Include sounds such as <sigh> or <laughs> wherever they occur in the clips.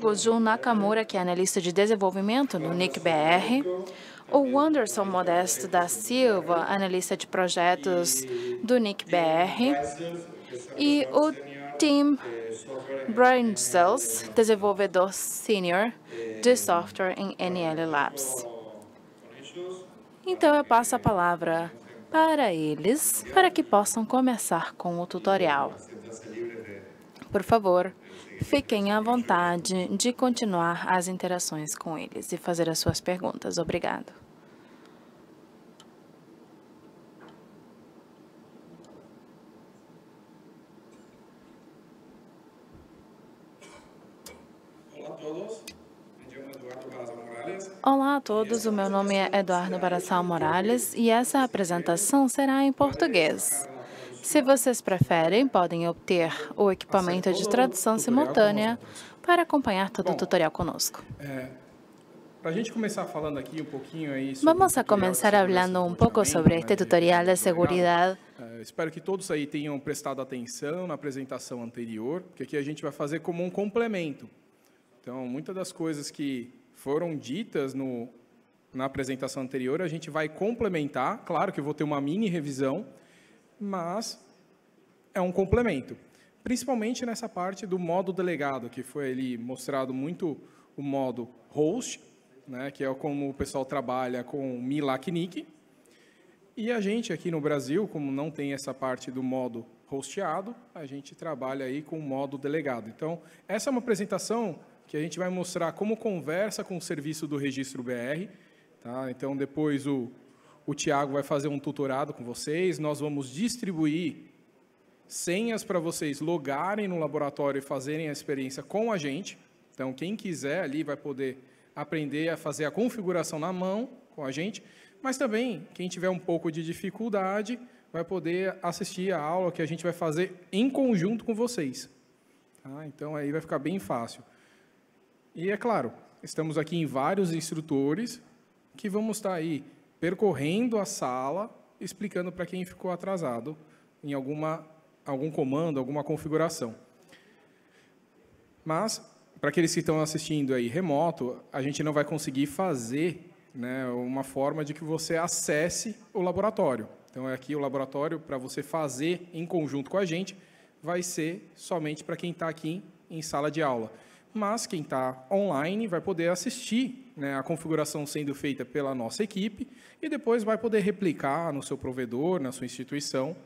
Gozu Nakamura, que é analista de desenvolvimento no NICBR, o Anderson Modesto da Silva, analista de projetos do NICBR, e o Tim Brandsels, desenvolvedor sênior de software em NL Labs. Então eu passo a palavra para eles, para que possam começar com o tutorial. Por favor. Fiquem à vontade de continuar as interações com eles e fazer as suas perguntas. Obrigado. Olá a todos, o meu nome é Eduardo Barassal Morales e essa apresentação será em português. Se vocês preferem, podem obter o equipamento de tradução simultânea para acompanhar todo Bom, o tutorial conosco. É, para a gente começar falando aqui um pouquinho aí Vamos a começar falando um pouco sobre né, este tutorial de segurança. Uh, é, espero que todos aí tenham prestado atenção na apresentação anterior, porque aqui a gente vai fazer como um complemento. Então, muitas das coisas que foram ditas no, na apresentação anterior, a gente vai complementar. Claro que eu vou ter uma mini revisão, mas é um complemento, principalmente nessa parte do modo delegado, que foi ali mostrado muito o modo host, né, que é como o pessoal trabalha com Milaknik. E a gente aqui no Brasil, como não tem essa parte do modo hosteado, a gente trabalha aí com o modo delegado. Então, essa é uma apresentação que a gente vai mostrar como conversa com o serviço do registro BR. Tá? Então, depois o o Tiago vai fazer um tutorado com vocês, nós vamos distribuir senhas para vocês logarem no laboratório e fazerem a experiência com a gente. Então, quem quiser ali vai poder aprender a fazer a configuração na mão com a gente, mas também quem tiver um pouco de dificuldade vai poder assistir a aula que a gente vai fazer em conjunto com vocês. Tá? Então, aí vai ficar bem fácil. E é claro, estamos aqui em vários instrutores que vamos estar tá aí percorrendo a sala, explicando para quem ficou atrasado em alguma, algum comando, alguma configuração. Mas, para aqueles que estão assistindo aí remoto, a gente não vai conseguir fazer né, uma forma de que você acesse o laboratório. Então, é aqui o laboratório para você fazer em conjunto com a gente, vai ser somente para quem está aqui em sala de aula mas quem está online vai poder assistir né, a configuração sendo feita pela nossa equipe e depois vai poder replicar no seu provedor, na sua instituição,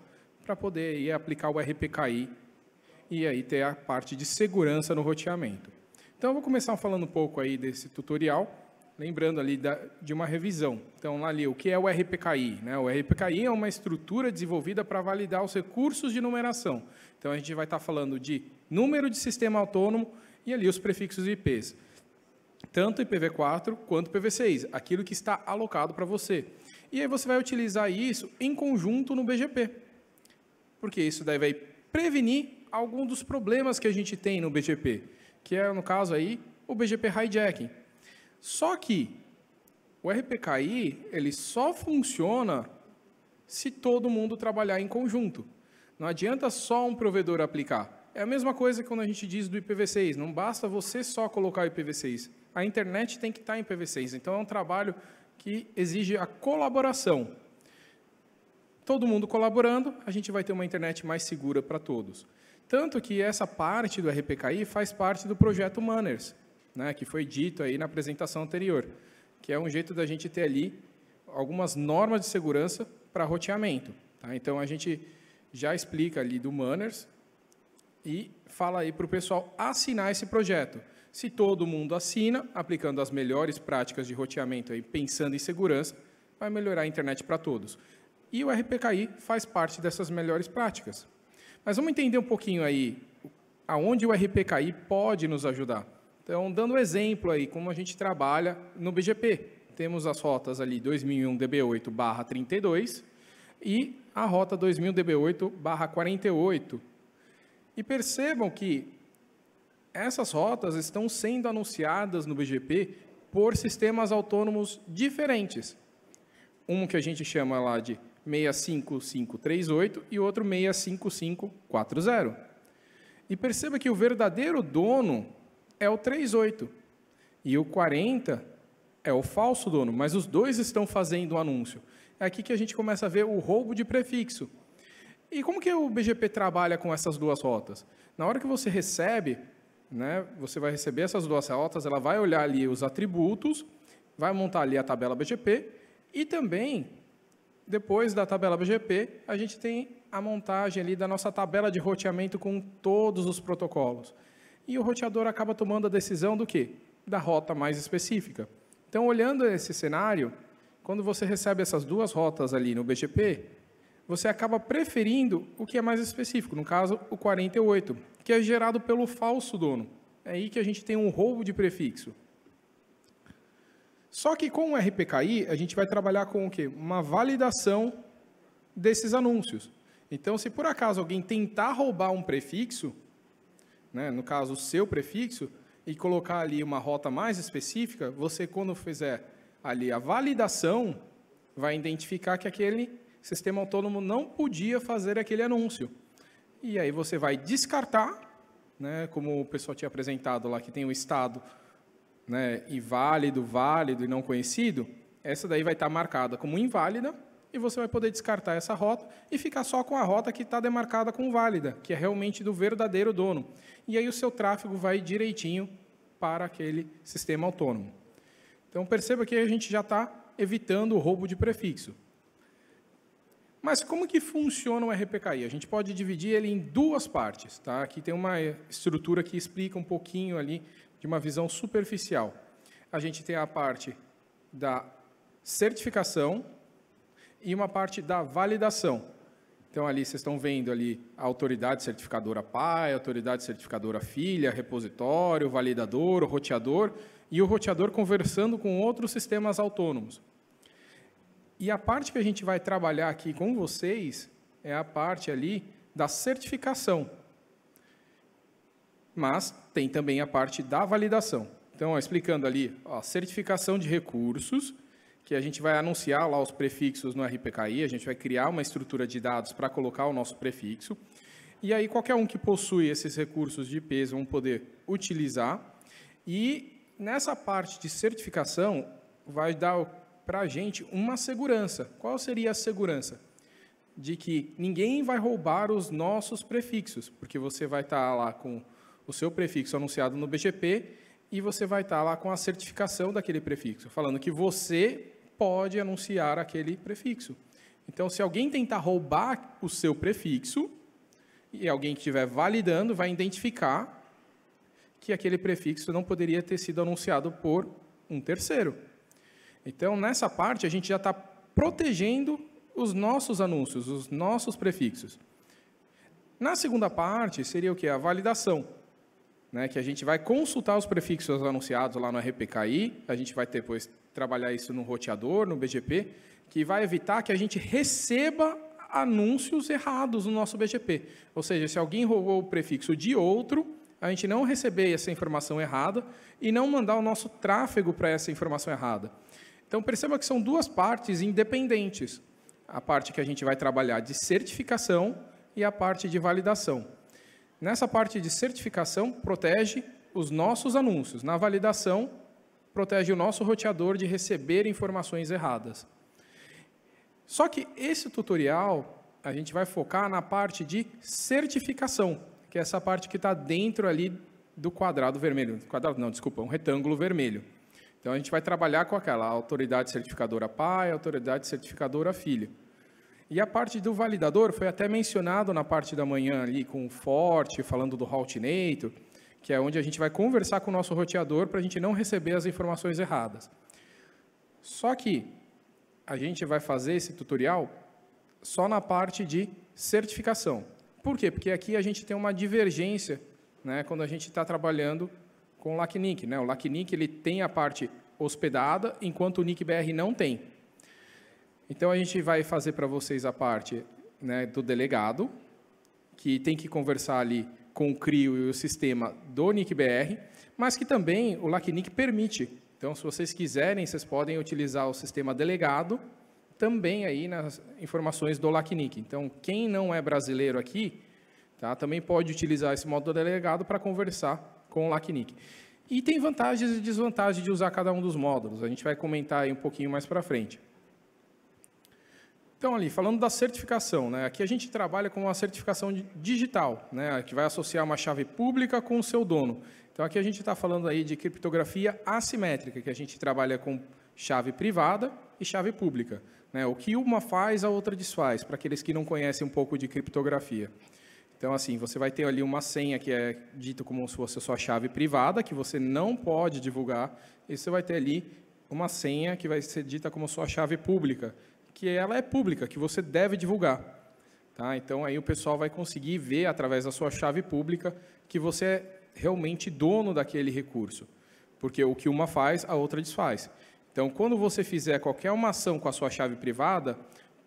para poder ir aplicar o RPKI e aí ter a parte de segurança no roteamento. Então, eu vou começar falando um pouco aí desse tutorial, lembrando ali da, de uma revisão. Então, lá ali, o que é o RPKI? Né? O RPKI é uma estrutura desenvolvida para validar os recursos de numeração. Então, a gente vai estar tá falando de número de sistema autônomo e ali os prefixos IPs. Tanto IPv4 quanto IPv6, aquilo que está alocado para você. E aí você vai utilizar isso em conjunto no BGP. Porque isso daí vai prevenir algum dos problemas que a gente tem no BGP, que é, no caso aí, o BGP hijacking. Só que o RPKI, ele só funciona se todo mundo trabalhar em conjunto. Não adianta só um provedor aplicar. É a mesma coisa que quando a gente diz do IPv6, não basta você só colocar o IPv6. A internet tem que estar tá em IPv6, então é um trabalho que exige a colaboração. Todo mundo colaborando, a gente vai ter uma internet mais segura para todos. Tanto que essa parte do RPKI faz parte do projeto Manners, né, que foi dito aí na apresentação anterior, que é um jeito da gente ter ali algumas normas de segurança para roteamento. Tá? Então, a gente já explica ali do Manners, e fala aí para o pessoal assinar esse projeto. Se todo mundo assina, aplicando as melhores práticas de roteamento aí, pensando em segurança, vai melhorar a internet para todos. E o RPKI faz parte dessas melhores práticas. Mas vamos entender um pouquinho aí aonde o RPKI pode nos ajudar. Então, dando exemplo aí, como a gente trabalha no BGP. Temos as rotas ali 2001 DB8 barra 32 e a rota 2000 DB8 barra 48, e percebam que essas rotas estão sendo anunciadas no BGP por sistemas autônomos diferentes. Um que a gente chama lá de 65538 e outro 65540. E perceba que o verdadeiro dono é o 38 e o 40 é o falso dono, mas os dois estão fazendo o anúncio. É aqui que a gente começa a ver o roubo de prefixo. E como que o BGP trabalha com essas duas rotas? Na hora que você recebe, né, você vai receber essas duas rotas, ela vai olhar ali os atributos, vai montar ali a tabela BGP e também, depois da tabela BGP, a gente tem a montagem ali da nossa tabela de roteamento com todos os protocolos. E o roteador acaba tomando a decisão do quê? Da rota mais específica. Então, olhando esse cenário, quando você recebe essas duas rotas ali no BGP, você acaba preferindo o que é mais específico, no caso, o 48, que é gerado pelo falso dono. É aí que a gente tem um roubo de prefixo. Só que com o RPKI, a gente vai trabalhar com o quê? Uma validação desses anúncios. Então, se por acaso alguém tentar roubar um prefixo, né, no caso, o seu prefixo, e colocar ali uma rota mais específica, você, quando fizer ali a validação, vai identificar que aquele sistema autônomo não podia fazer aquele anúncio. E aí você vai descartar, né, como o pessoal tinha apresentado lá, que tem um estado né, inválido, válido e não conhecido, essa daí vai estar marcada como inválida e você vai poder descartar essa rota e ficar só com a rota que está demarcada como válida, que é realmente do verdadeiro dono. E aí o seu tráfego vai direitinho para aquele sistema autônomo. Então perceba que a gente já está evitando o roubo de prefixo. Mas como que funciona o RPKI? A gente pode dividir ele em duas partes. Tá? Aqui tem uma estrutura que explica um pouquinho ali de uma visão superficial. A gente tem a parte da certificação e uma parte da validação. Então ali vocês estão vendo ali a autoridade certificadora pai, a autoridade certificadora filha, repositório, validador, roteador e o roteador conversando com outros sistemas autônomos. E a parte que a gente vai trabalhar aqui com vocês é a parte ali da certificação. Mas tem também a parte da validação. Então, ó, explicando ali, a certificação de recursos, que a gente vai anunciar lá os prefixos no RPKI, a gente vai criar uma estrutura de dados para colocar o nosso prefixo. E aí qualquer um que possui esses recursos de IPs vão poder utilizar. E nessa parte de certificação vai dar para a gente uma segurança. Qual seria a segurança? De que ninguém vai roubar os nossos prefixos, porque você vai estar tá lá com o seu prefixo anunciado no BGP e você vai estar tá lá com a certificação daquele prefixo, falando que você pode anunciar aquele prefixo. Então, se alguém tentar roubar o seu prefixo, e alguém que estiver validando vai identificar que aquele prefixo não poderia ter sido anunciado por um terceiro. Então, nessa parte, a gente já está protegendo os nossos anúncios, os nossos prefixos. Na segunda parte, seria o que? A validação. Né, que a gente vai consultar os prefixos anunciados lá no RPKI, a gente vai depois trabalhar isso no roteador, no BGP, que vai evitar que a gente receba anúncios errados no nosso BGP. Ou seja, se alguém roubou o prefixo de outro, a gente não receber essa informação errada e não mandar o nosso tráfego para essa informação errada. Então perceba que são duas partes independentes. A parte que a gente vai trabalhar de certificação e a parte de validação. Nessa parte de certificação, protege os nossos anúncios. Na validação, protege o nosso roteador de receber informações erradas. Só que esse tutorial a gente vai focar na parte de certificação, que é essa parte que está dentro ali do quadrado vermelho. Quadrado não, desculpa, um retângulo vermelho. Então a gente vai trabalhar com aquela autoridade certificadora pai, autoridade certificadora filha. E a parte do validador foi até mencionado na parte da manhã ali com o Forte, falando do Haltinator, que é onde a gente vai conversar com o nosso roteador para a gente não receber as informações erradas. Só que a gente vai fazer esse tutorial só na parte de certificação. Por quê? Porque aqui a gente tem uma divergência né, quando a gente está trabalhando com o LACNIC. Né? O LACNIC ele tem a parte hospedada, enquanto o NICBR não tem. Então, a gente vai fazer para vocês a parte né, do delegado, que tem que conversar ali com o CRIO e o sistema do NICBR, mas que também o LACNIC permite. Então, se vocês quiserem, vocês podem utilizar o sistema delegado também aí nas informações do LACNIC. Então, quem não é brasileiro aqui, tá, também pode utilizar esse modo delegado para conversar com o LACNIC. E tem vantagens e desvantagens de usar cada um dos módulos. A gente vai comentar aí um pouquinho mais para frente. Então, ali, falando da certificação, né? aqui a gente trabalha com uma certificação digital, né? que vai associar uma chave pública com o seu dono. Então, aqui a gente está falando aí de criptografia assimétrica, que a gente trabalha com chave privada e chave pública. Né? O que uma faz, a outra desfaz, para aqueles que não conhecem um pouco de criptografia. Então, assim, você vai ter ali uma senha que é dita como se fosse a sua chave privada, que você não pode divulgar, e você vai ter ali uma senha que vai ser dita como sua chave pública, que ela é pública, que você deve divulgar. Tá? Então, aí o pessoal vai conseguir ver, através da sua chave pública, que você é realmente dono daquele recurso. Porque o que uma faz, a outra desfaz. Então, quando você fizer qualquer uma ação com a sua chave privada,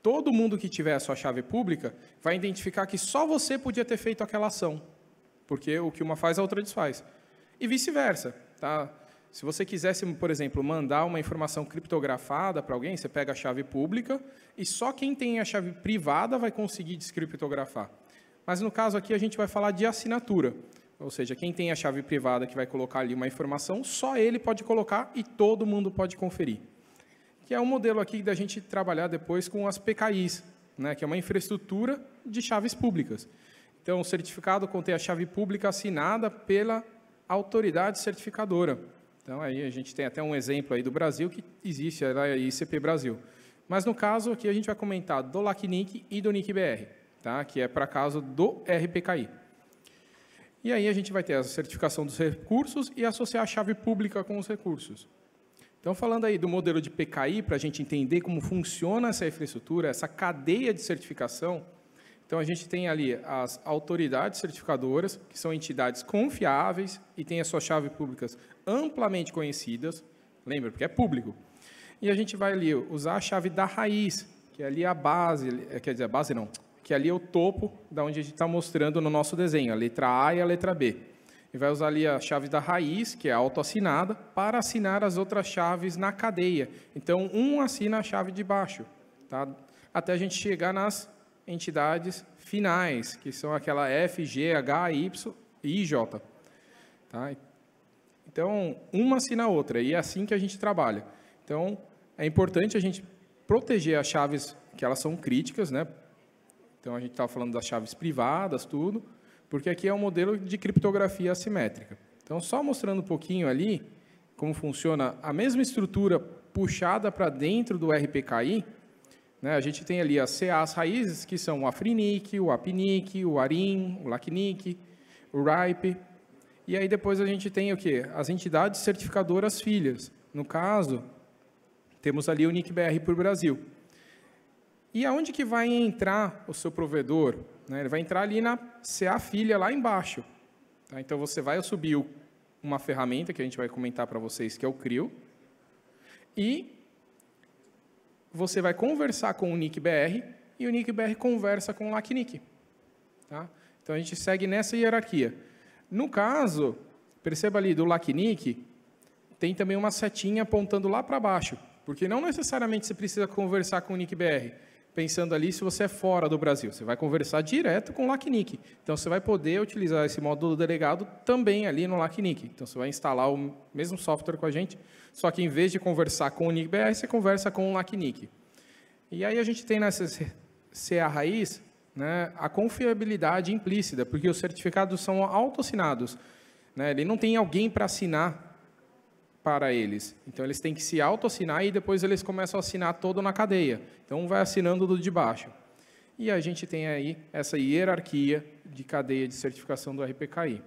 todo mundo que tiver a sua chave pública vai identificar que só você podia ter feito aquela ação, porque o que uma faz, a outra desfaz. E vice-versa. Tá? Se você quisesse, por exemplo, mandar uma informação criptografada para alguém, você pega a chave pública e só quem tem a chave privada vai conseguir descriptografar. Mas no caso aqui a gente vai falar de assinatura. Ou seja, quem tem a chave privada que vai colocar ali uma informação, só ele pode colocar e todo mundo pode conferir que é um modelo aqui da gente trabalhar depois com as PKIs, né, que é uma infraestrutura de chaves públicas. Então, o certificado contém a chave pública assinada pela autoridade certificadora. Então, aí a gente tem até um exemplo aí do Brasil que existe, é a ICP Brasil. Mas, no caso, aqui a gente vai comentar do LACNIC e do NICBR, tá? que é para caso do RPKI. E aí a gente vai ter a certificação dos recursos e associar a chave pública com os recursos. Então, falando aí do modelo de PKI, para a gente entender como funciona essa infraestrutura, essa cadeia de certificação, então a gente tem ali as autoridades certificadoras, que são entidades confiáveis e têm as suas chaves públicas amplamente conhecidas, lembra, porque é público. E a gente vai ali usar a chave da raiz, que é ali a base, eh, quer dizer, a base não, que é ali é o topo da onde a gente está mostrando no nosso desenho, a letra A e a letra B e vai usar ali a chave da raiz, que é autoassinada, para assinar as outras chaves na cadeia. Então, um assina a chave de baixo, tá? até a gente chegar nas entidades finais, que são aquela F, G, H, Y e J. Tá? Então, uma assina a outra, e é assim que a gente trabalha. Então, é importante a gente proteger as chaves, que elas são críticas, né? Então, a gente estava tá falando das chaves privadas, tudo, porque aqui é um modelo de criptografia assimétrica. Então, só mostrando um pouquinho ali como funciona a mesma estrutura puxada para dentro do RPKI, né, a gente tem ali as CAs raízes, que são o AFRINIC, o APNIC, o ARIN, o LACNIC, o RIPE, e aí depois a gente tem o quê? As entidades certificadoras filhas. No caso, temos ali o NICBR por Brasil. E aonde que vai entrar o seu provedor né? Ele vai entrar ali na CA filha, lá embaixo. Tá? Então, você vai subir uma ferramenta que a gente vai comentar para vocês, que é o CRIO. E você vai conversar com o NICBR e o NICBR conversa com o LACNIC. Tá? Então, a gente segue nessa hierarquia. No caso, perceba ali do LACNIC, tem também uma setinha apontando lá para baixo, porque não necessariamente você precisa conversar com o NICBR pensando ali se você é fora do Brasil. Você vai conversar direto com o LACNIC. Então, você vai poder utilizar esse módulo delegado também ali no LACNIC. Então, você vai instalar o mesmo software com a gente, só que em vez de conversar com o NICBR, você conversa com o LACNIC. E aí a gente tem nessa CA raiz né, a confiabilidade implícita, porque os certificados são autoassinados. Né? Ele não tem alguém para assinar para eles. Então eles têm que se autoassinar e depois eles começam a assinar todo na cadeia. Então um vai assinando do de baixo. E a gente tem aí essa hierarquia de cadeia de certificação do RPKI.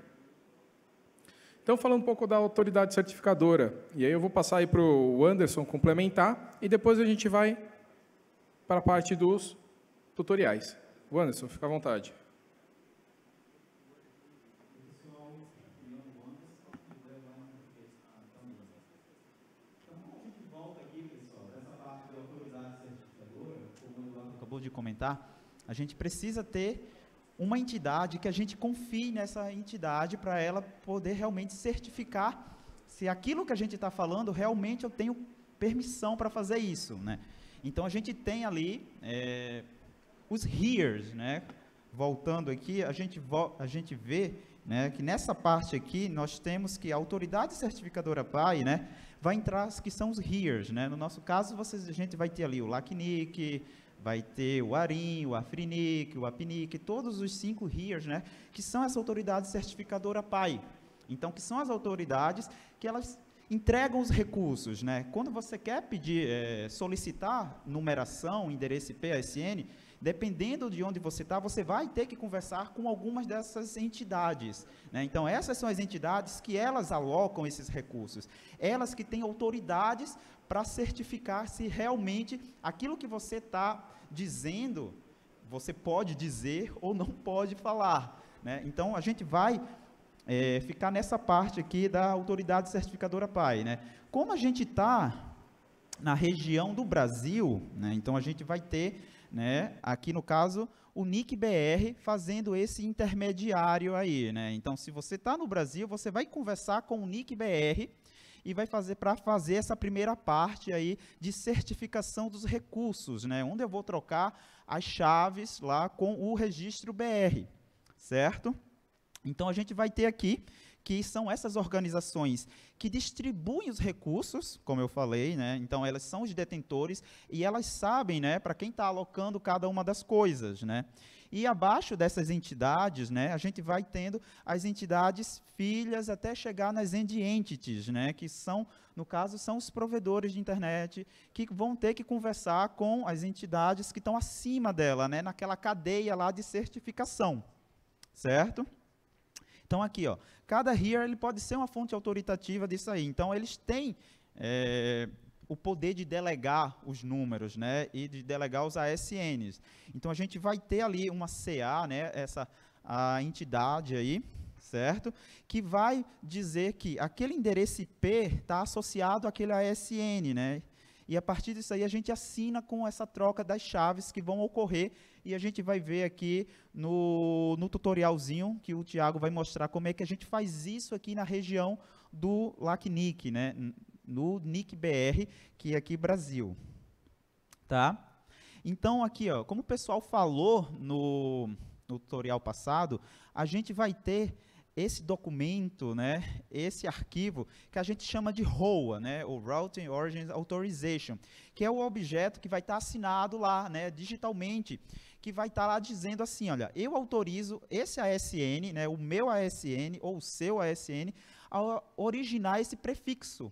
Então falando um pouco da autoridade certificadora, e aí eu vou passar aí para o Anderson complementar e depois a gente vai para a parte dos tutoriais. O Anderson, fica à vontade. tá? A gente precisa ter uma entidade que a gente confie nessa entidade para ela poder realmente certificar se aquilo que a gente está falando realmente eu tenho permissão para fazer isso, né? Então a gente tem ali é, os hears, né? Voltando aqui, a gente, vo a gente vê né, que nessa parte aqui nós temos que a autoridade certificadora PAI, né, vai entrar as que são os hears, né? No nosso caso, vocês, a gente vai ter ali o LACNIC, vai ter o Arin, o AFRINIC, o APNIC, todos os cinco RIAs, né, que são essa autoridade certificadora PAI. Então, que são as autoridades que elas entregam os recursos. Né? Quando você quer pedir, é, solicitar numeração, endereço IP, ASN, dependendo de onde você está, você vai ter que conversar com algumas dessas entidades. Né? Então, essas são as entidades que elas alocam esses recursos. Elas que têm autoridades para certificar se realmente aquilo que você está dizendo, você pode dizer ou não <laughs> pode falar. Né? Então, a gente vai é, ficar nessa parte aqui da autoridade certificadora PAI. Né? Como a gente está na região do Brasil, né, então a gente vai ter né? Aqui no caso, o NIC BR fazendo esse intermediário aí, né? Então, se você está no Brasil, você vai conversar com o NIC BR e vai fazer para fazer essa primeira parte aí de certificação dos recursos, né? Onde eu vou trocar as chaves lá com o registro BR, certo? Então a gente vai ter aqui que são essas organizações que distribuem os recursos, como eu falei, né? Então elas são os detentores e elas sabem, né, para quem está alocando cada uma das coisas, né? E abaixo dessas entidades, né, a gente vai tendo as entidades filhas até chegar nas end entities, né, que são, no caso, são os provedores de internet que vão ter que conversar com as entidades que estão acima dela, né, naquela cadeia lá de certificação. Certo? Então aqui, ó, cada here ele pode ser uma fonte autoritativa disso aí. Então eles têm é, o poder de delegar os números, né, e de delegar os ASNs. Então a gente vai ter ali uma CA, né, essa a entidade aí, certo? Que vai dizer que aquele endereço IP está associado àquele ASN, né? E a partir disso aí a gente assina com essa troca das chaves que vão ocorrer e a gente vai ver aqui no, no tutorialzinho que o Tiago vai mostrar como é que a gente faz isso aqui na região do LACNIC, né? no NIC BR, que é aqui Brasil. Tá? Então, aqui, ó, como o pessoal falou no, no tutorial passado, a gente vai ter esse documento, né, esse arquivo que a gente chama de ROA, né, o Routing Origin Authorization, que é o objeto que vai estar assinado lá, né, digitalmente que vai estar tá lá dizendo assim, olha, eu autorizo esse ASN, né, o meu ASN ou o seu ASN, a originar esse prefixo.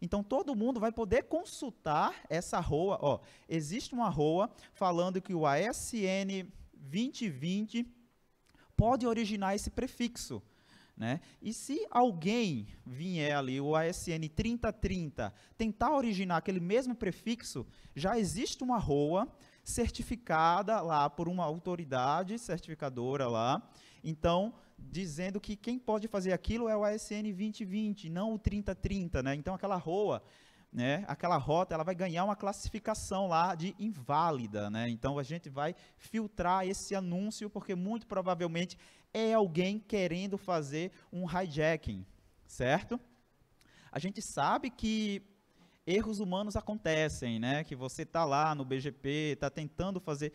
Então todo mundo vai poder consultar essa ROA, ó, existe uma ROA falando que o ASN 2020 pode originar esse prefixo. Né? E se alguém vier ali, o ASN 3030, tentar originar aquele mesmo prefixo, já existe uma ROA certificada lá por uma autoridade certificadora lá. Então, dizendo que quem pode fazer aquilo é o ASN 2020, não o 3030, né? Então aquela rua né, aquela rota ela vai ganhar uma classificação lá de inválida, né? Então a gente vai filtrar esse anúncio porque muito provavelmente é alguém querendo fazer um hijacking, certo? A gente sabe que erros humanos acontecem, né? Que você está lá no BGP, está tentando fazer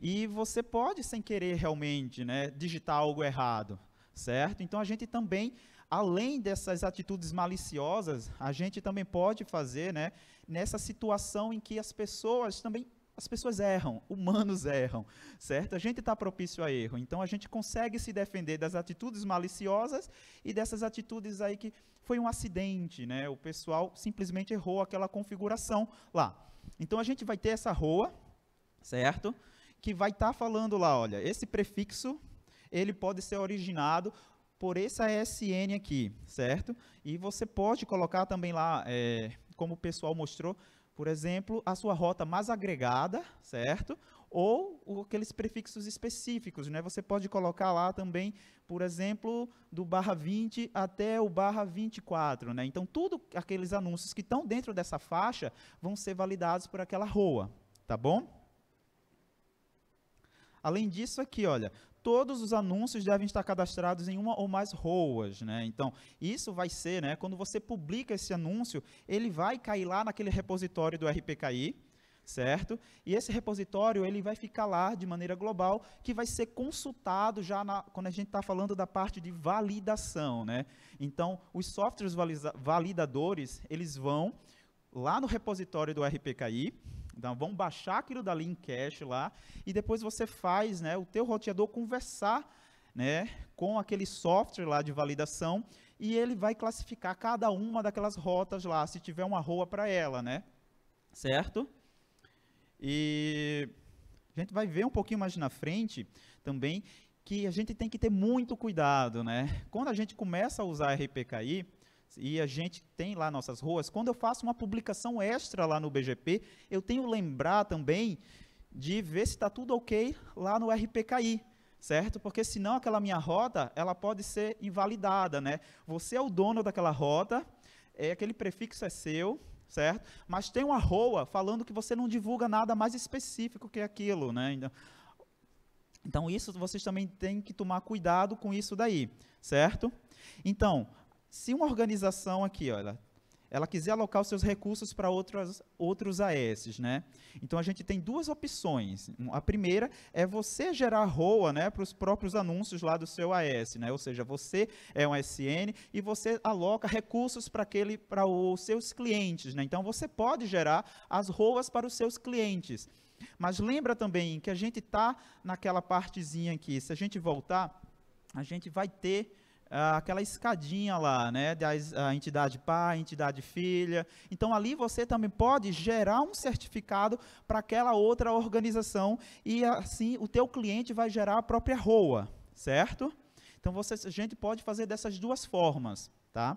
e você pode sem querer realmente, né, digitar algo errado, certo? Então a gente também além dessas atitudes maliciosas, a gente também pode fazer, né, nessa situação em que as pessoas também as pessoas erram, humanos <laughs> erram, certo? A gente está propício a erro, então a gente consegue se defender das atitudes maliciosas e dessas atitudes aí que foi um acidente, né? O pessoal simplesmente errou aquela configuração lá. Então a gente vai ter essa rua, certo? Que vai estar tá falando lá, olha, esse prefixo ele pode ser originado por essa SN aqui, certo? E você pode colocar também lá, é, como o pessoal mostrou, por exemplo, a sua rota mais agregada, certo? Ou aqueles prefixos específicos, né? Você pode colocar lá também, por exemplo, do barra 20 até o barra 24, né? Então, tudo aqueles anúncios que estão dentro dessa faixa vão ser validados por aquela ROA, tá bom? Além disso aqui, olha, todos os anúncios devem estar cadastrados em uma ou mais ROAS, né? Então, isso vai ser, né, quando você publica esse anúncio, ele vai cair lá naquele repositório do RPKI, certo? E esse repositório ele vai ficar lá de maneira global, que vai ser consultado já na, quando a gente está falando da parte de validação, né? Então, os softwares validadores eles vão lá no repositório do RPKI então vão baixar aquilo dali em cache lá e depois você faz, né, o teu roteador conversar, né, com aquele software lá de validação e ele vai classificar cada uma daquelas rotas lá, se tiver uma rua para ela, né? Certo? E a gente vai ver um pouquinho mais na frente também que a gente tem que ter muito cuidado, né? Quando a gente começa a usar RPKI, e a gente tem lá nossas ruas. Quando eu faço uma publicação extra lá no BGP, eu tenho lembrar também de ver se está tudo ok lá no RPKI certo? Porque senão aquela minha rota, ela pode ser invalidada, né? Você é o dono daquela rota, é, aquele prefixo é seu, certo? Mas tem uma roa falando que você não divulga nada mais específico que aquilo, né? Então, então isso vocês também têm que tomar cuidado com isso daí, certo? Então, se uma organização aqui, olha, ela quiser alocar os seus recursos para outros, outros AS, né? Então a gente tem duas opções. A primeira é você gerar ROA né, para os próprios anúncios lá do seu AS, né? Ou seja, você é um SN e você aloca recursos para aquele para os seus clientes, né? Então você pode gerar as ROAs para os seus clientes. Mas lembra também que a gente está naquela partezinha aqui. Se a gente voltar, a gente vai ter ah, aquela escadinha lá, né, da entidade pai, entidade filha. Então ali você também pode gerar um certificado para aquela outra organização e assim o teu cliente vai gerar a própria ROA, certo? Então você, a gente pode fazer dessas duas formas, tá?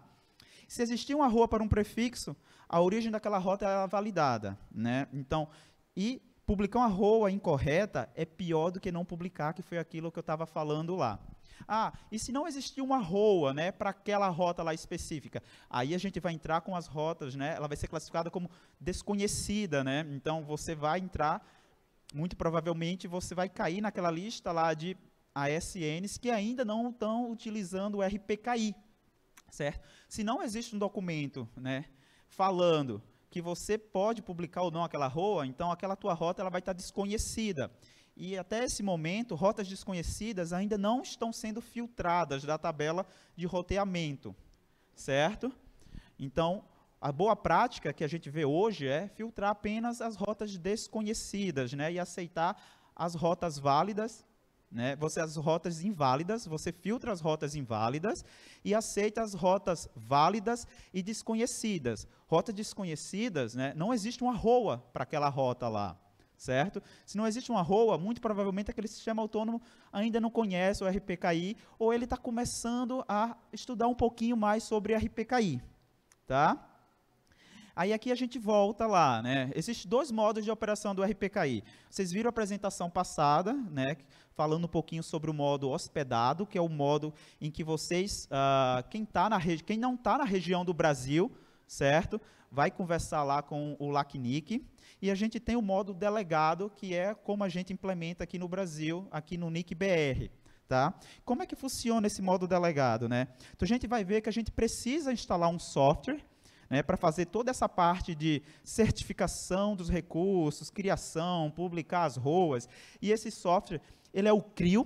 Se existir uma rua para um prefixo, a origem daquela rota é validada, né? Então, e publicar uma ROA incorreta é pior do que não publicar, que foi aquilo que eu estava falando lá. Ah, e se não existir uma roa, né, para aquela rota lá específica? Aí a gente vai entrar com as rotas, né? Ela vai ser classificada como desconhecida, né? Então você vai entrar, muito provavelmente você vai cair naquela lista lá de ASNs que ainda não estão utilizando o RPKI, certo? Se não existe um documento, né, falando que você pode publicar ou não aquela rota, então aquela tua rota ela vai estar desconhecida e até esse momento, rotas desconhecidas ainda não estão sendo filtradas da tabela de roteamento, certo? Então, a boa prática que a gente vê hoje é filtrar apenas as rotas desconhecidas, né, e aceitar as rotas válidas, né? Você as rotas inválidas, você filtra as rotas inválidas e aceita as rotas válidas e desconhecidas. Rotas desconhecidas, né, não existe uma roa para aquela rota lá certo? Se não existe uma ROA, muito provavelmente aquele sistema autônomo ainda não conhece o RPKI ou ele está começando a estudar um pouquinho mais sobre RPKI, tá? Aí aqui a gente volta lá, né? Existem dois modos de operação do RPKI. Vocês viram a apresentação passada, né? Falando um pouquinho sobre o modo hospedado, que é o modo em que vocês, uh, quem tá na quem não está na região do Brasil, certo? Vai conversar lá com o LACNIC, e a gente tem o modo delegado, que é como a gente implementa aqui no Brasil, aqui no NIC BR. Tá? Como é que funciona esse modo delegado? Né? Então, a gente vai ver que a gente precisa instalar um software né, para fazer toda essa parte de certificação dos recursos, criação, publicar as ruas E esse software, ele é o CRIO.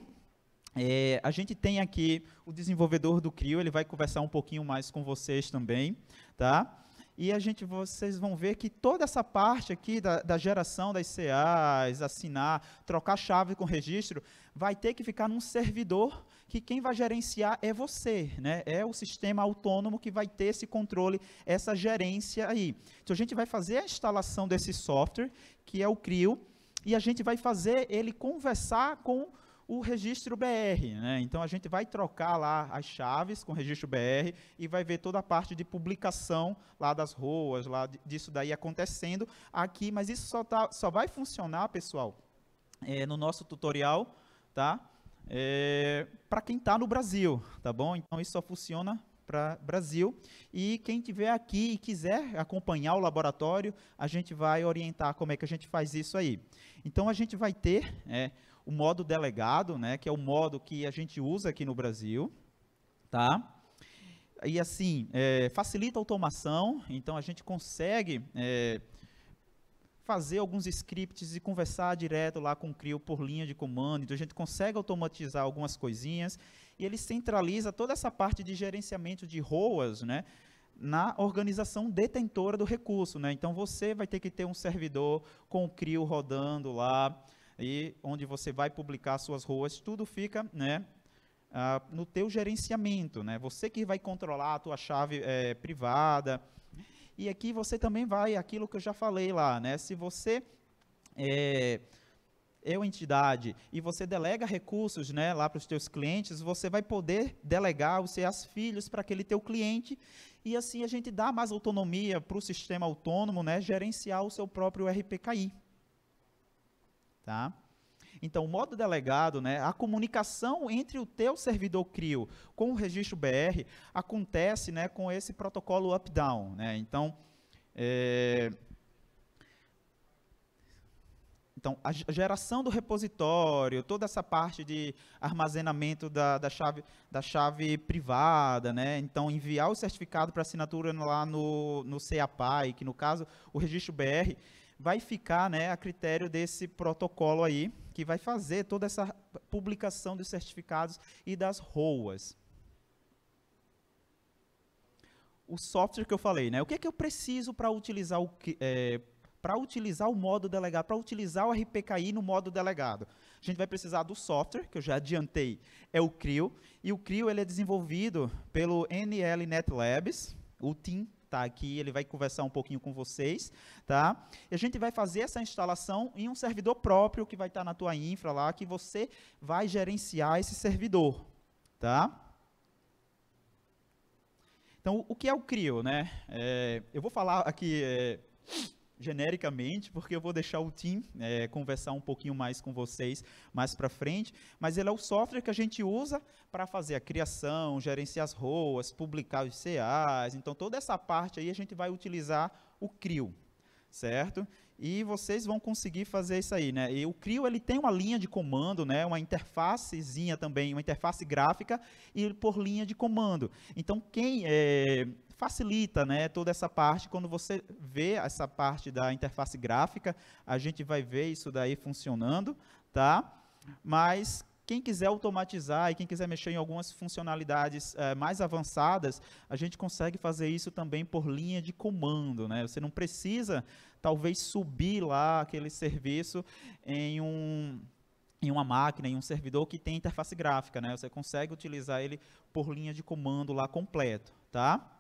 É, a gente tem aqui o desenvolvedor do CRIO, ele vai conversar um pouquinho mais com vocês também. Tá? E a gente, vocês vão ver que toda essa parte aqui da, da geração das CAs, assinar, trocar chave com registro, vai ter que ficar num servidor que quem vai gerenciar é você, né? É o sistema autônomo que vai ter esse controle, essa gerência aí. Então a gente vai fazer a instalação desse software, que é o CRIO, e a gente vai fazer ele conversar com o registro BR. Né? Então a gente vai trocar lá as chaves com o registro BR e vai ver toda a parte de publicação lá das ruas, lá disso daí acontecendo aqui, mas isso só, tá, só vai funcionar, pessoal, é, no nosso tutorial, tá? É, para quem está no Brasil, tá bom? Então isso só funciona para Brasil. E quem tiver aqui e quiser acompanhar o laboratório, a gente vai orientar como é que a gente faz isso aí. Então a gente vai ter é, o modo delegado, né, que é o modo que a gente usa aqui no Brasil, tá? E assim, é, facilita a automação, então a gente consegue é, fazer alguns scripts e conversar direto lá com o CRIO por linha de comando, então a gente consegue automatizar algumas coisinhas, e ele centraliza toda essa parte de gerenciamento de ROAS, né, na organização detentora do recurso, né? Então você vai ter que ter um servidor com o CRIO rodando lá, e onde você vai publicar suas ruas, tudo fica, né, ah, no teu gerenciamento, né? Você que vai controlar a tua chave é, privada. E aqui você também vai aquilo que eu já falei lá, né? Se você é, é uma entidade e você delega recursos, né, lá para os teus clientes, você vai poder delegar os seus filhos para aquele teu cliente e assim a gente dá mais autonomia para o sistema autônomo, né, gerenciar o seu próprio RPKI. Tá? Então, o modo delegado, né, a comunicação entre o teu servidor CRIO com o registro BR acontece né, com esse protocolo up-down. Né? Então, é... então, a geração do repositório, toda essa parte de armazenamento da, da, chave, da chave privada, né? então enviar o certificado para assinatura lá no, no CAPI, que no caso o registro BR vai ficar né, a critério desse protocolo aí, que vai fazer toda essa publicação dos certificados e das ROAs. O software que eu falei, né? O que é que eu preciso para utilizar o é, para utilizar o modo delegado, para utilizar o RPKI no modo delegado. A gente vai precisar do software, que eu já adiantei, é o CRIO, e o CRIO ele é desenvolvido pelo NL Net Labs, o Team tá aqui, ele vai conversar um pouquinho com vocês, tá? E a gente vai fazer essa instalação em um servidor próprio que vai estar tá na tua infra lá, que você vai gerenciar esse servidor, tá? Então, o que é o CRIO, né? É, eu vou falar aqui... É, genericamente, porque eu vou deixar o Tim é, conversar um pouquinho mais com vocês mais para frente, mas ele é o software que a gente usa para fazer a criação, gerenciar as ROAs, publicar os CAs, então toda essa parte aí a gente vai utilizar o CRIO, certo? E vocês vão conseguir fazer isso aí, né? E o CRIO, ele tem uma linha de comando, né? Uma interfacezinha também, uma interface gráfica e por linha de comando. Então, quem é, facilita né, toda essa parte. Quando você vê essa parte da interface gráfica, a gente vai ver isso daí funcionando, tá? Mas quem quiser automatizar e quem quiser mexer em algumas funcionalidades é, mais avançadas, a gente consegue fazer isso também por linha de comando. Né? Você não precisa, talvez, subir lá aquele serviço em um em uma máquina, em um servidor que tem interface gráfica, né? Você consegue utilizar ele por linha de comando lá completo, tá?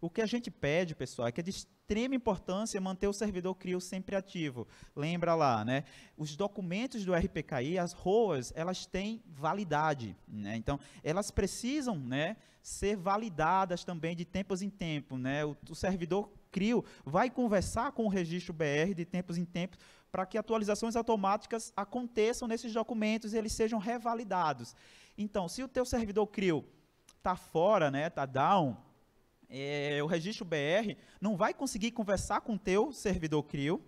O que a gente pede, pessoal, é que é de extrema importância manter o servidor CRIO sempre ativo. Lembra lá, né? Os documentos do RPKI, as ROAs, elas têm validade, né? Então, elas precisam, né, ser validadas também de tempos em tempo, né? O, o servidor CRIO vai conversar com o registro BR de tempos em tempos para que atualizações automáticas aconteçam nesses documentos e eles sejam revalidados. Então, se o teu servidor CRIO está fora, né, está down, é, o registro BR não vai conseguir conversar com o teu servidor CRIO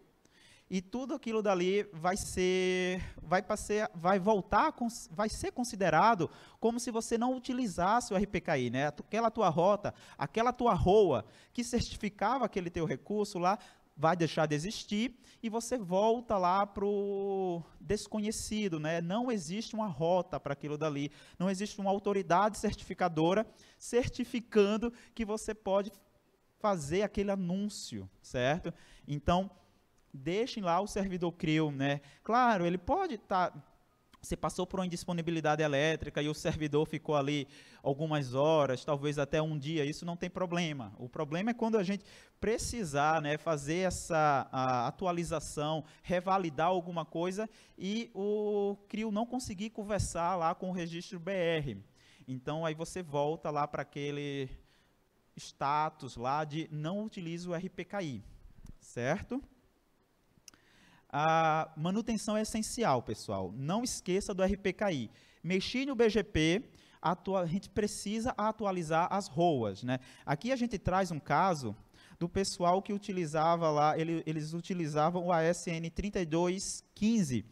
e tudo aquilo dali vai ser, vai passar, vai voltar, vai ser considerado como se você não utilizasse o RPKI, né? Aquela tua rota, aquela tua ROA que certificava aquele teu recurso lá, vai deixar de existir e você volta lá para o desconhecido, né? Não existe uma rota para aquilo dali, não existe uma autoridade certificadora certificando que você pode fazer aquele anúncio, certo? Então, deixem lá o servidor CRIO, né? Claro, ele pode estar tá você passou por uma indisponibilidade elétrica e o servidor ficou ali algumas horas, talvez até um dia, isso não tem problema. O problema é quando a gente precisar né, fazer essa atualização, revalidar alguma coisa e o CRIO não conseguir conversar lá com o registro BR. Então aí você volta lá para aquele status lá de não utiliza o RPKI, certo? A manutenção é essencial, pessoal. Não esqueça do RPKI. Mexi no BGP, a gente precisa atualizar as ROAs. Né? Aqui a gente traz um caso do pessoal que utilizava lá, ele, eles utilizavam o ASN 3215.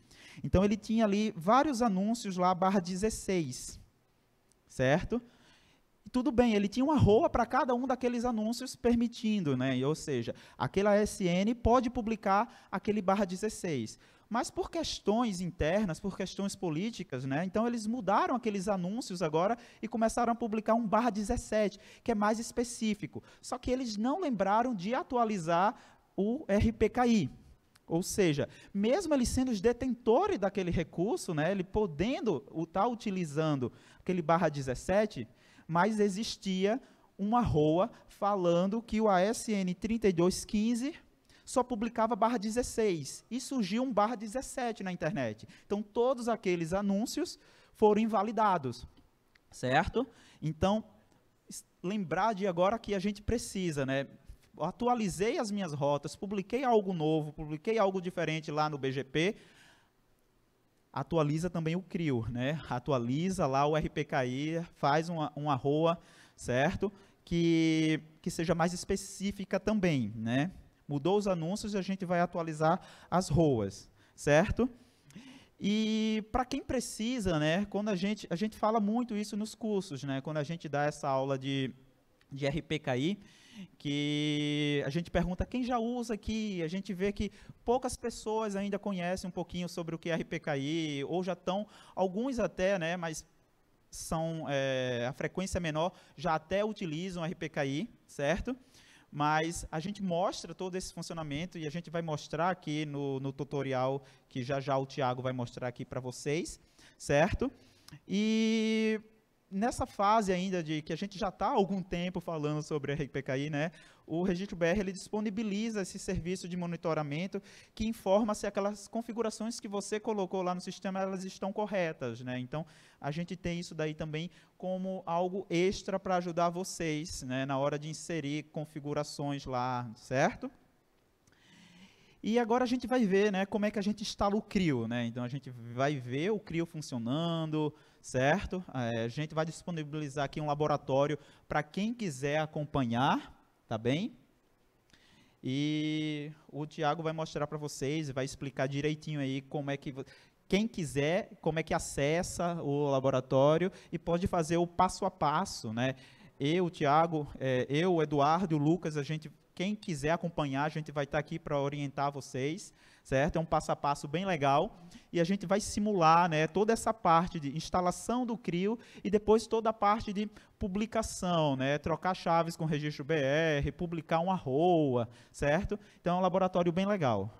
Então ele tinha ali vários anúncios lá, barra 16, certo? tudo bem, ele tinha uma roa para cada um daqueles anúncios permitindo, né? Ou seja, aquela SN pode publicar aquele barra 16. Mas por questões internas, por questões políticas, né? Então eles mudaram aqueles anúncios agora e começaram a publicar um barra 17, que é mais específico. Só que eles não lembraram de atualizar o RPKI, ou seja, mesmo eles sendo os detentores daquele recurso, né, ele podendo estar tá utilizando aquele barra 17, mas existia uma rua falando que o ASN 3215 só publicava barra 16 e surgiu um barra 17 na internet. Então todos aqueles anúncios foram invalidados, certo? Então lembrar de agora que a gente precisa, né? Atualizei as minhas rotas, publiquei algo novo, publiquei algo diferente lá no BGP, atualiza também o CRIO, né? Atualiza lá o RPKI, faz uma, uma ROA, certo? Que, que seja mais específica também, né? Mudou os anúncios e a gente vai atualizar as ROAs, certo? E para quem precisa, né? Quando a gente, a gente fala muito isso nos cursos, né? Quando a gente dá essa aula de, de RPKI, que a gente pergunta quem já usa aqui, a gente vê que poucas pessoas ainda conhecem um pouquinho sobre o que é RPKI, ou já estão, alguns até, né, mas são é, a frequência é menor, já até utilizam RPKI, certo? Mas a gente mostra todo esse funcionamento e a gente vai mostrar aqui no, no tutorial que já já o Tiago vai mostrar aqui para vocês, certo? E nessa fase ainda de que a gente já está há algum tempo falando sobre a RPKI, né? O Registro BR ele disponibiliza esse serviço de monitoramento que informa se aquelas configurações que você colocou lá no sistema elas estão corretas, né? Então a gente tem isso daí também como algo extra para ajudar vocês, né? Na hora de inserir configurações lá, certo? E agora a gente vai ver, né? Como é que a gente instala o CRIO, né? Então a gente vai ver o CRIO funcionando certo? É, a gente vai disponibilizar aqui um laboratório para quem quiser acompanhar, tá bem? E o Tiago vai mostrar para vocês, vai explicar direitinho aí como é que quem quiser, como é que acessa o laboratório e pode fazer o passo a passo, né? Eu, o Tiago, é, eh, eu, o Eduardo, o Lucas, a gente, quem quiser acompanhar, a gente vai estar tá aqui para orientar vocês certo? É um passo a passo bem legal e a gente vai simular né, toda essa parte de instalação do CRIO e depois toda a parte de publicação, né, trocar chaves com registro BR, publicar uma ROA, certo? Então é um laboratório bem legal.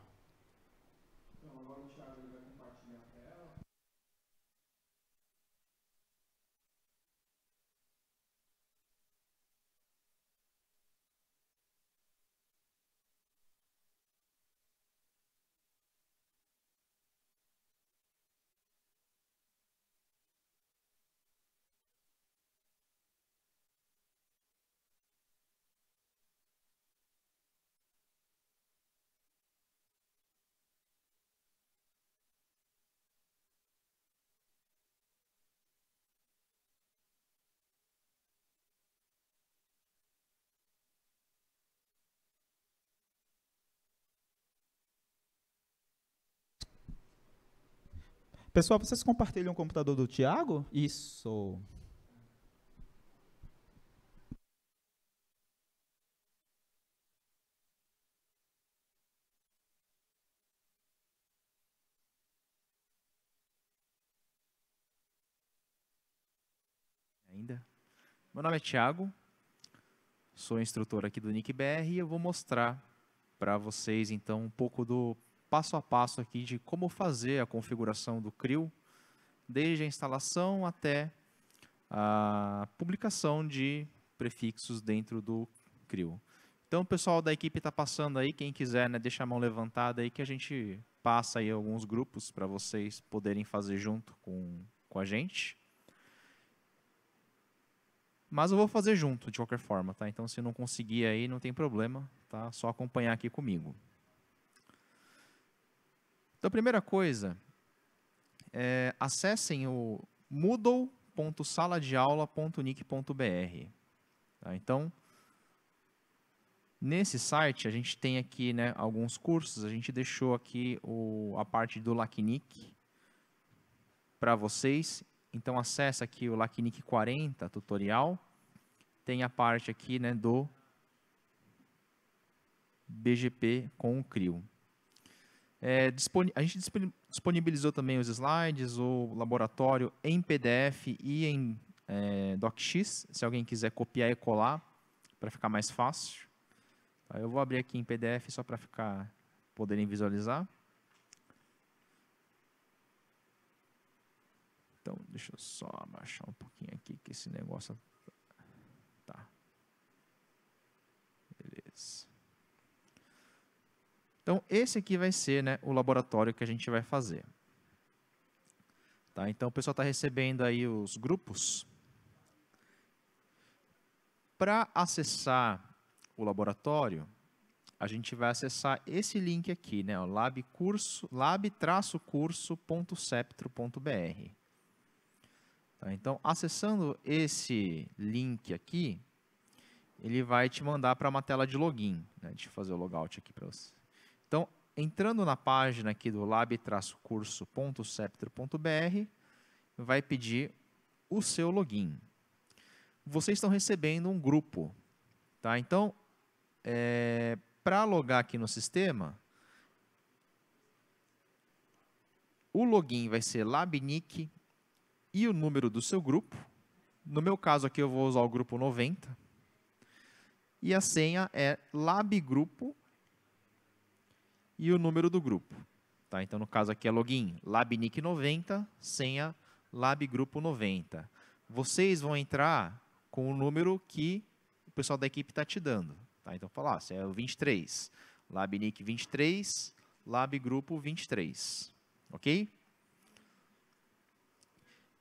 Pessoal, vocês compartilham o computador do Tiago? Isso. Ainda. Meu nome é Tiago, sou instrutor aqui do NICBR e eu vou mostrar para vocês então um pouco do passo a passo aqui de como fazer a configuração do CRIO, desde a instalação até a publicação de prefixos dentro do CRIO. Então, o pessoal da equipe está passando aí, quem quiser, né, a mão levantada aí que a gente passa aí alguns grupos para vocês poderem fazer junto com, com a gente. Mas eu vou fazer junto, de qualquer forma, tá? Então, se não conseguir aí, não tem problema, tá? Só acompanhar aqui comigo. Então, a primeira coisa, é, acessem o moodle.saladeaula.nic.br. Tá? Então, nesse site, a gente tem aqui né, alguns cursos, a gente deixou aqui o, a parte do LACNIC para vocês. Então, acessa aqui o LACNIC 40 tutorial. Tem a parte aqui né, do BGP com o CRIO. É, a gente disponibilizou também os slides, o laboratório em PDF e em é, DocX, se alguém quiser copiar e colar, para ficar mais fácil. Tá, eu vou abrir aqui em PDF só para ficar poderem visualizar. Então, deixa eu só abaixar um pouquinho aqui, que esse negócio... Tá. Beleza. Então, esse aqui vai ser né, o laboratório que a gente vai fazer. Tá, então, o pessoal está recebendo aí os grupos. Para acessar o laboratório, a gente vai acessar esse link aqui, né, lab-curso.ceptro.br. Tá, então, acessando esse link aqui, ele vai te mandar para uma tela de login. Né? Deixa eu fazer o logout aqui para você. Então, entrando na página aqui do lab-curso.scepter.br, vai pedir o seu login. Vocês estão recebendo um grupo, tá? Então, é, para logar aqui no sistema, o login vai ser labnic e o número do seu grupo. No meu caso aqui eu vou usar o grupo 90. E a senha é labgrupo e o número do grupo. Tá? Então, no caso aqui é login labnic90, senha labgrupo90. Vocês vão entrar com o número que o pessoal da equipe está te dando. Tá? Então, falar, ah, é o 23, labnic23, labgrupo23. Ok?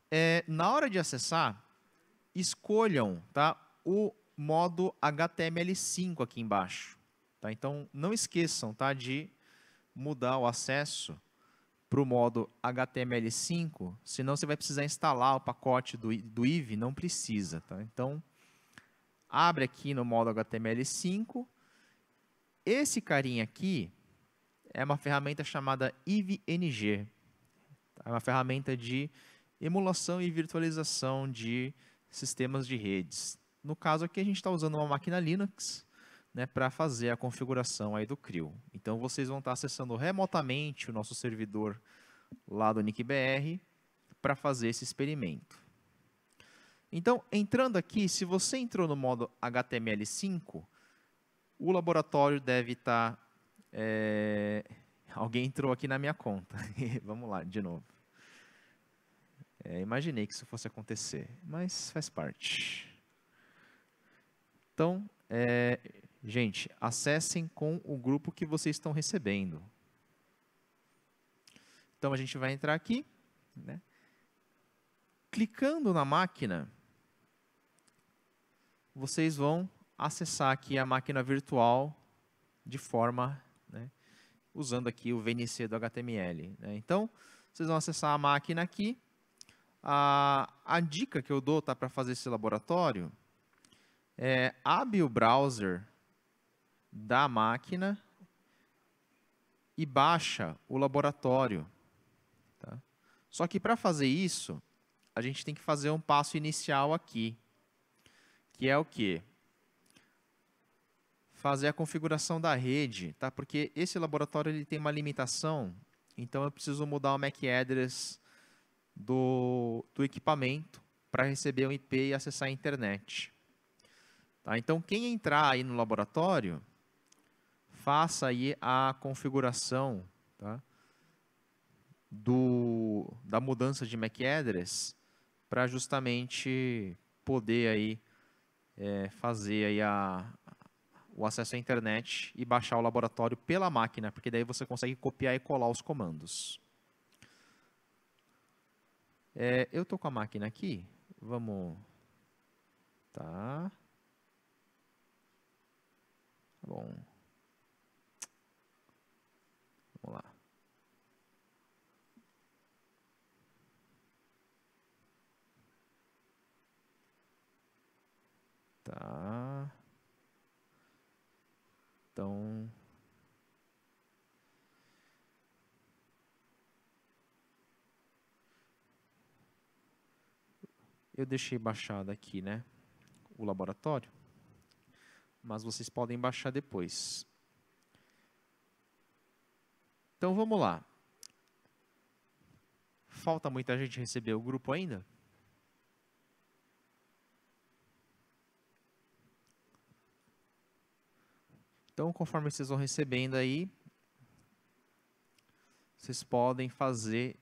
É, na hora de acessar, escolham tá, o modo HTML5 aqui embaixo. Tá? Então, não esqueçam tá, de mudar o acesso para o modo HTML5, senão você vai precisar instalar o pacote do, do IVE, não precisa. Tá? Então, abre aqui no modo HTML5. Esse carinha aqui é uma ferramenta chamada IVNG. É uma ferramenta de emulação e virtualização de sistemas de redes. No caso aqui, a gente está usando uma máquina Linux, né, para fazer a configuração aí do CRIO. Então vocês vão estar tá acessando remotamente o nosso servidor lá do NICBR para fazer esse experimento. Então, entrando aqui, se você entrou no modo HTML5, o laboratório deve estar... Tá, é... Alguém entrou aqui na minha conta. <laughs> Vamos lá, de novo. É, imaginei que isso fosse acontecer, mas faz parte. Então, é, Gente, acessem com o grupo que vocês estão recebendo. Então a gente vai entrar aqui, né? Clicando na máquina, vocês vão acessar aqui a máquina virtual de forma, né, usando aqui o VNC do HTML. Né? Então, vocês vão acessar a máquina aqui. A, a dica que eu dou tá, para fazer esse laboratório é abre o browser da máquina e baixa o laboratório. Tá? Só que para fazer isso, a gente tem que fazer um passo inicial aqui, que é o quê? Fazer a configuração da rede, tá? Porque esse laboratório ele tem uma limitação, então eu preciso mudar o MAC address do, do equipamento para receber um IP e acessar a internet. Tá? Então, quem entrar aí no laboratório faça aí a configuração tá? do, da mudança de MAC address para justamente poder aí é, fazer aí a, o acesso à internet e baixar o laboratório pela máquina, porque daí você consegue copiar e colar os comandos. É, eu estou com a máquina aqui, vamos... Tá... tá bom... Tá. Então. Eu deixei baixado aqui, né? O laboratório. Mas vocês podem baixar depois. Então vamos lá. Falta muita gente receber o grupo ainda? Então, conforme vocês vão recebendo aí, vocês podem fazer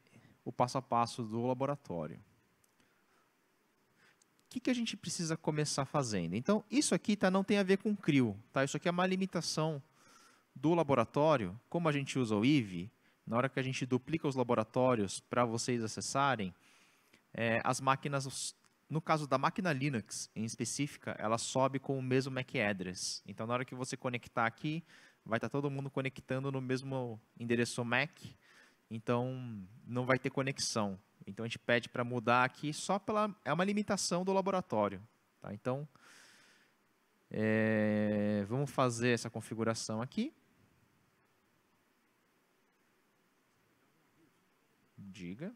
o passo a passo do laboratório. O que, que a gente precisa começar fazendo? Então, isso aqui tá, não tem a ver com CRIO. Tá? Isso aqui é uma limitação do laboratório. Como a gente usa o IV, na hora que a gente duplica os laboratórios para vocês acessarem, é, as máquinas no caso da máquina Linux, em específica, ela sobe com o mesmo MAC address. Então, na hora que você conectar aqui, vai estar tá todo mundo conectando no mesmo endereço MAC. Então, não vai ter conexão. Então, a gente pede para mudar aqui só pela... É uma limitação do laboratório. Tá? Então, é, vamos fazer essa configuração aqui. Diga.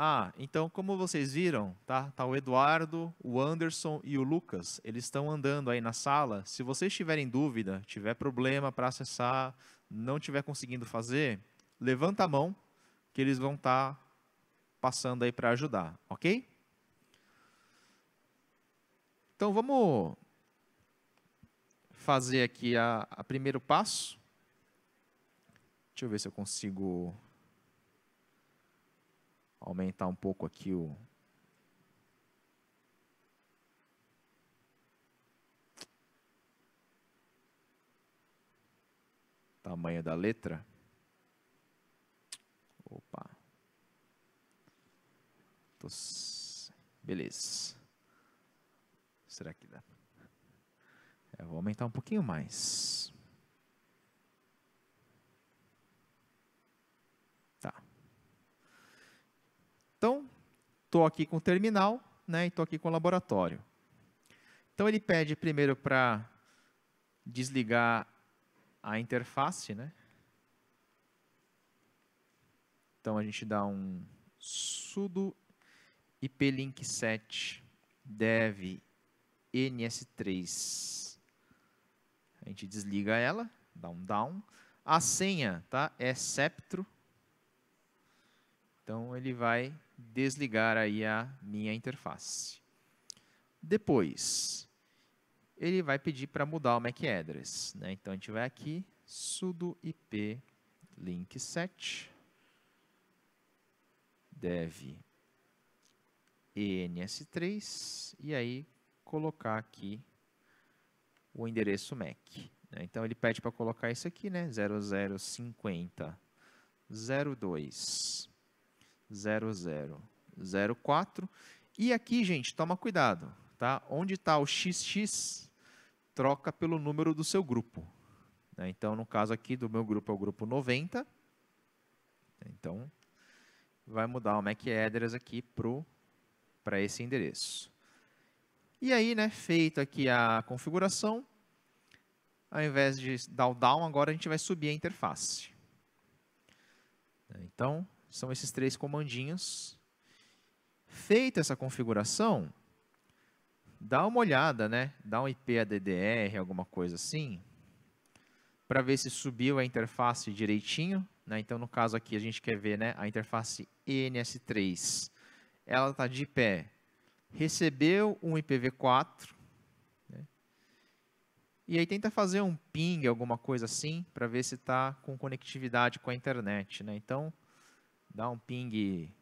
Ah, então como vocês viram, tá? Tá o Eduardo, o Anderson e o Lucas. Eles estão andando aí na sala. Se vocês tiverem dúvida, tiver problema para acessar, não tiver conseguindo fazer, levanta a mão que eles vão estar tá passando aí para ajudar, ok? Então vamos fazer aqui a, a primeiro passo. Deixa eu ver se eu consigo aumentar um pouco aqui o. Tamanho da letra. Opa. Tô... Beleza. Será que dá? Eu é, vou aumentar um pouquinho mais. Então, estou aqui com o terminal né, e estou aqui com o laboratório. Então, ele pede primeiro para desligar a interface. Né? Então, a gente dá um sudo iplink set dev ns3. A gente desliga ela, dá um down. A senha tá, é sceptro. Então, ele vai desligar aí a minha interface. Depois, ele vai pedir para mudar o MAC address. Né? Então, a gente vai aqui, sudo ip link set dev ens3 e aí colocar aqui o endereço MAC. Né? Então, ele pede para colocar isso aqui, né? 0050 0004. E aqui, gente, toma cuidado, tá? Onde está o XX, troca pelo número do seu grupo. Né? Então, no caso aqui do meu grupo é o grupo 90. Então, vai mudar o MAC address aqui para esse endereço. E aí, né, feito aqui a configuração, ao invés de dar o down, agora a gente vai subir a interface. Então, são esses três comandinhos. Feita essa configuração, dá uma olhada, né? Dá um IP ADDR, alguma coisa assim, para ver se subiu a interface direitinho. Né? Então, no caso aqui, a gente quer ver né, a interface ENS3. Ela está de pé. Recebeu um IPv4. Né? E aí tenta fazer um ping, alguma coisa assim, para ver se está com conectividade com a internet. Né? Então, dá um ping,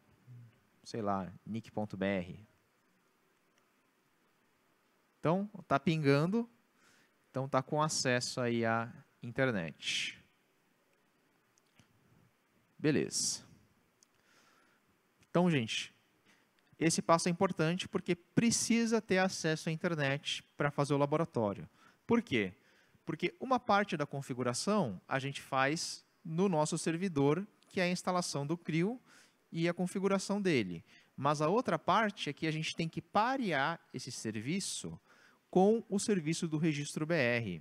sei lá, nick.br. Então, está pingando, então está com acesso aí à internet. Beleza. Então, gente, esse passo é importante porque precisa ter acesso à internet para fazer o laboratório. Por quê? Porque uma parte da configuração a gente faz no nosso servidor que é a instalação do CRIO e a configuração dele. Mas a outra parte é que a gente tem que parear esse serviço com o serviço do registro BR.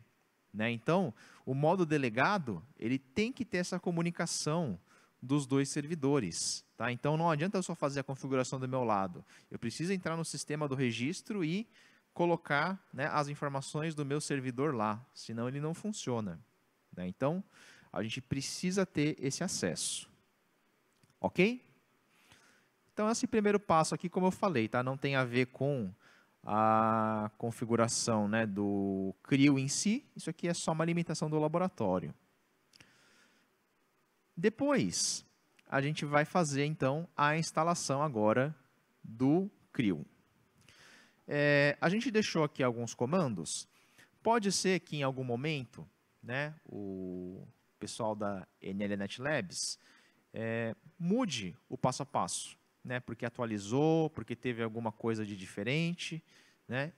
Né? Então, o modo delegado ele tem que ter essa comunicação dos dois servidores. Tá? Então, não adianta eu só fazer a configuração do meu lado. Eu preciso entrar no sistema do registro e colocar né, as informações do meu servidor lá, senão ele não funciona. Né? Então, a gente precisa ter esse acesso. Ok? Então, esse primeiro passo aqui, como eu falei, tá? não tem a ver com a configuração né, do CRIO em si, isso aqui é só uma limitação do laboratório. Depois, a gente vai fazer, então, a instalação agora do CRIO. É, a gente deixou aqui alguns comandos. Pode ser que em algum momento né, o pessoal da NLNet Labs, é, mude o passo a passo, né? Porque atualizou, porque teve alguma coisa de diferente, né?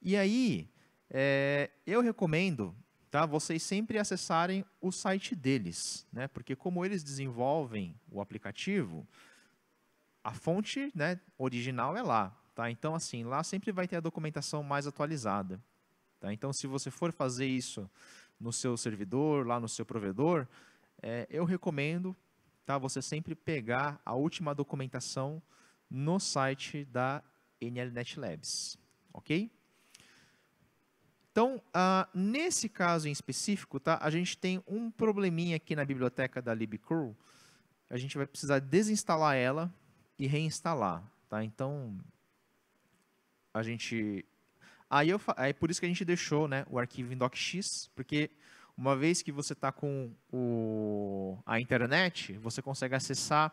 E aí, é, eu recomendo, tá? Vocês sempre acessarem o site deles, né? Porque como eles desenvolvem o aplicativo, a fonte, né, original é lá, tá? Então, assim, lá sempre vai ter a documentação mais atualizada, tá? Então, se você for fazer isso no seu servidor, lá no seu provedor, é, eu recomendo tá, você sempre pegar a última documentação no site da NLNet Labs, ok? Então, ah, nesse caso em específico, tá, a gente tem um probleminha aqui na biblioteca da libcurl a gente vai precisar desinstalar ela e reinstalar, tá? Então, a gente Aí eu, aí por isso que a gente deixou né, o arquivo em docx, porque uma vez que você está com o, a internet, você consegue acessar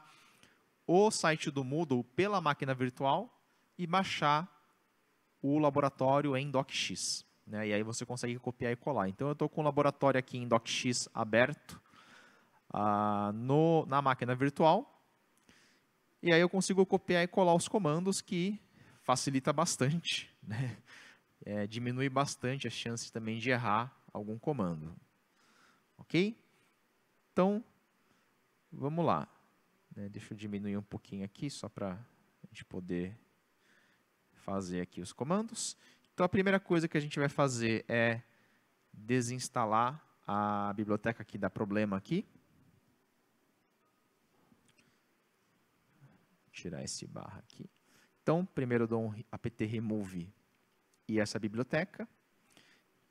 o site do Moodle pela máquina virtual e baixar o laboratório em docx. Né? E aí você consegue copiar e colar. Então eu estou com o laboratório aqui em docx aberto ah, no, na máquina virtual. E aí eu consigo copiar e colar os comandos que facilita bastante, <laughs> né? é, diminui bastante as chances também de errar algum comando. Ok? Então, vamos lá. Né, deixa eu diminuir um pouquinho aqui, só para a gente poder fazer aqui os comandos. Então, a primeira coisa que a gente vai fazer é desinstalar a biblioteca que dá problema aqui. tirar esse barra aqui. Então, primeiro eu dou um apt remove e essa biblioteca,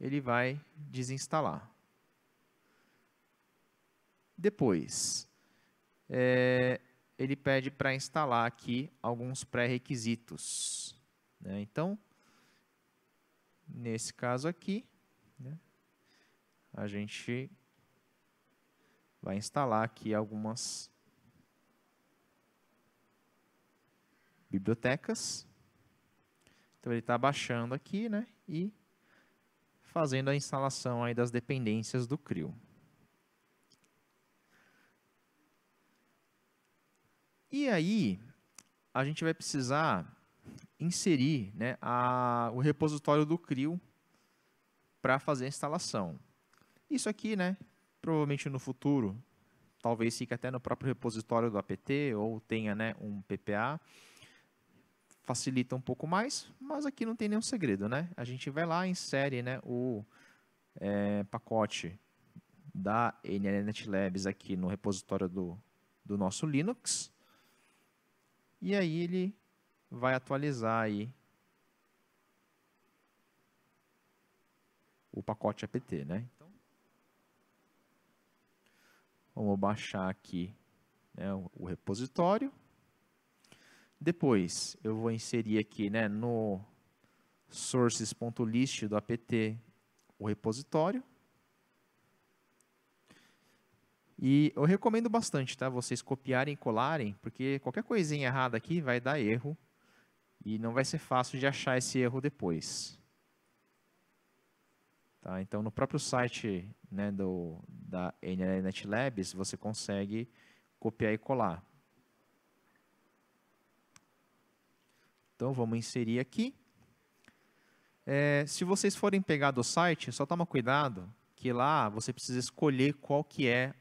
ele vai desinstalar. Depois, é, ele pede para instalar aqui alguns pré-requisitos. Né? Então, nesse caso aqui, né, a gente vai instalar aqui algumas bibliotecas. Então ele está baixando aqui né, e fazendo a instalação aí das dependências do CRIO. E aí, a gente vai precisar inserir né, a, o repositório do CRIO para fazer a instalação. Isso aqui, né, provavelmente no futuro, talvez fique até no próprio repositório do apt ou tenha né, um PPA, facilita um pouco mais, mas aqui não tem nenhum segredo, né? A gente vai lá, insere né, o é, pacote da NNet Labs aqui no repositório do, do nosso Linux, e aí ele vai atualizar aí o pacote apt, né? Então, vamos baixar aqui né, o repositório. Depois, eu vou inserir aqui né, no sources.list do apt o repositório. E eu recomendo bastante, tá? Vocês copiarem e colarem, porque qualquer coisinha errada aqui vai dar erro e não vai ser fácil de achar esse erro depois. Tá? Então, no próprio site né, do, da NLNet Labs, você consegue copiar e colar. Então vamos inserir aqui. É, se vocês forem pegar do site, só toma cuidado que lá você precisa escolher qual que é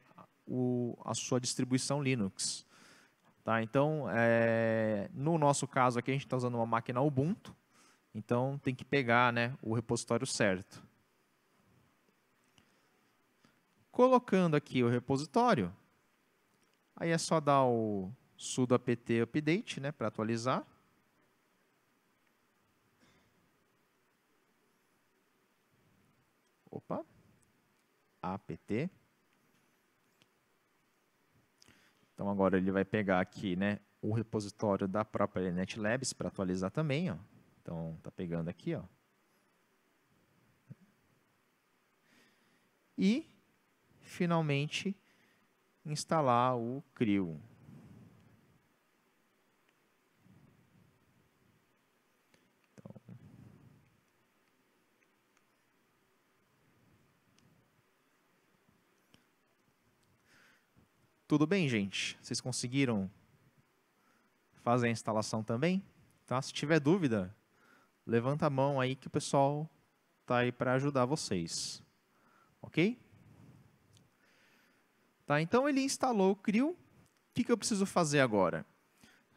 o, a sua distribuição Linux. Tá? Então, é, no nosso caso aqui, a gente está usando uma máquina Ubuntu, então tem que pegar né, o repositório certo. Colocando aqui o repositório, aí é só dar o sudo apt update né, para atualizar. Opa. APT. Então agora ele vai pegar aqui, né, o repositório da própria NetLabs para atualizar também, ó. Então tá pegando aqui, ó. E finalmente instalar o CRIO. Tudo bem, gente? Vocês conseguiram fazer a instalação também? Tá? Se tiver dúvida, levanta a mão aí que o pessoal tá aí para ajudar vocês. Ok? Tá, então ele instalou o CRIO. O que, que eu preciso fazer agora?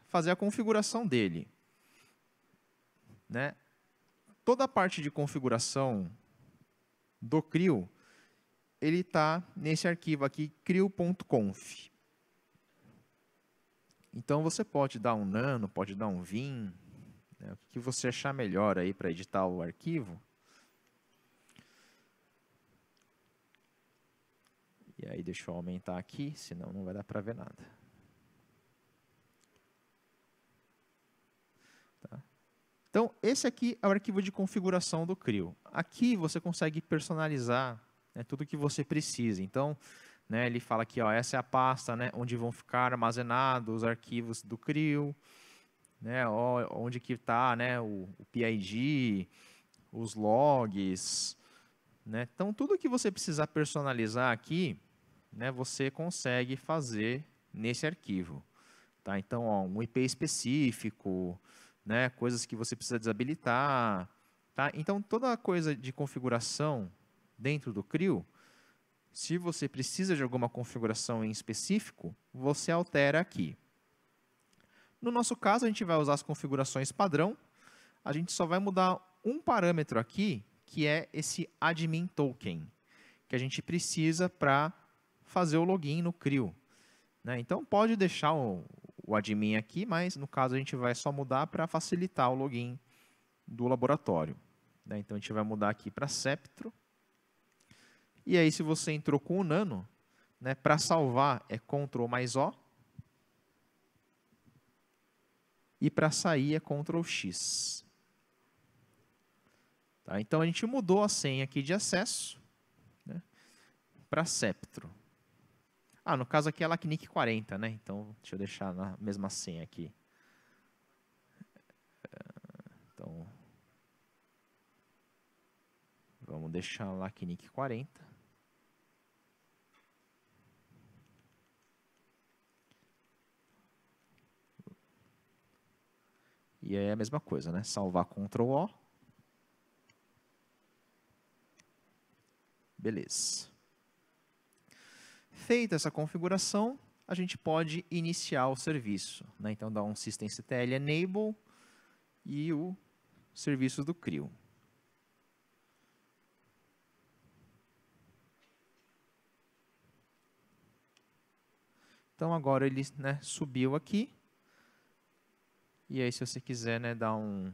Fazer a configuração dele. Né? Toda a parte de configuração do CRIO ele está nesse arquivo aqui, crio.conf. Então você pode dar um nano, pode dar um vim, né, o que você achar melhor aí para editar o arquivo. E aí deixa eu aumentar aqui, senão não vai dar para ver nada. Tá. Então esse aqui é o arquivo de configuração do CRIO. Aqui você consegue personalizar né, tudo que você precisa. Então, né, ele fala aqui, ó, essa é a pasta né, onde vão ficar armazenados os arquivos do CRIO, né, ó, onde que está né, o, o PID, os logs. Né? Então, tudo que você precisar personalizar aqui, né, você consegue fazer nesse arquivo. Tá? Então, ó, um IP específico, né, coisas que você precisa desabilitar. Tá? Então, toda a coisa de configuração dentro do CRIO, se você precisa de alguma configuração em específico, você altera aqui. No nosso caso, a gente vai usar as configurações padrão. A gente só vai mudar um parâmetro aqui, que é esse admin token, que a gente precisa para fazer o login no CRIO. Né? Então, pode deixar o, o admin aqui, mas no caso a gente vai só mudar para facilitar o login do laboratório. Né? Então, a gente vai mudar aqui para Sceptro. E aí, se você entrou com o nano, né, para salvar é Ctrl mais O. E para sair é Ctrl X. Tá? Então, a gente mudou a senha aqui de acesso né, para Sceptro. Ah, no caso aqui é LACNIC 40, né? Então, deixa eu deixar na mesma senha aqui. Então, vamos deixar LACNIC 40. E aí é a mesma coisa, né? Salvar Ctrl O. Beleza. Feita essa configuração, a gente pode iniciar o serviço. Né? Então dá um systemctl enable e o serviço do CRIO. Então agora ele né, subiu aqui. E aí, se você quiser, né, dar um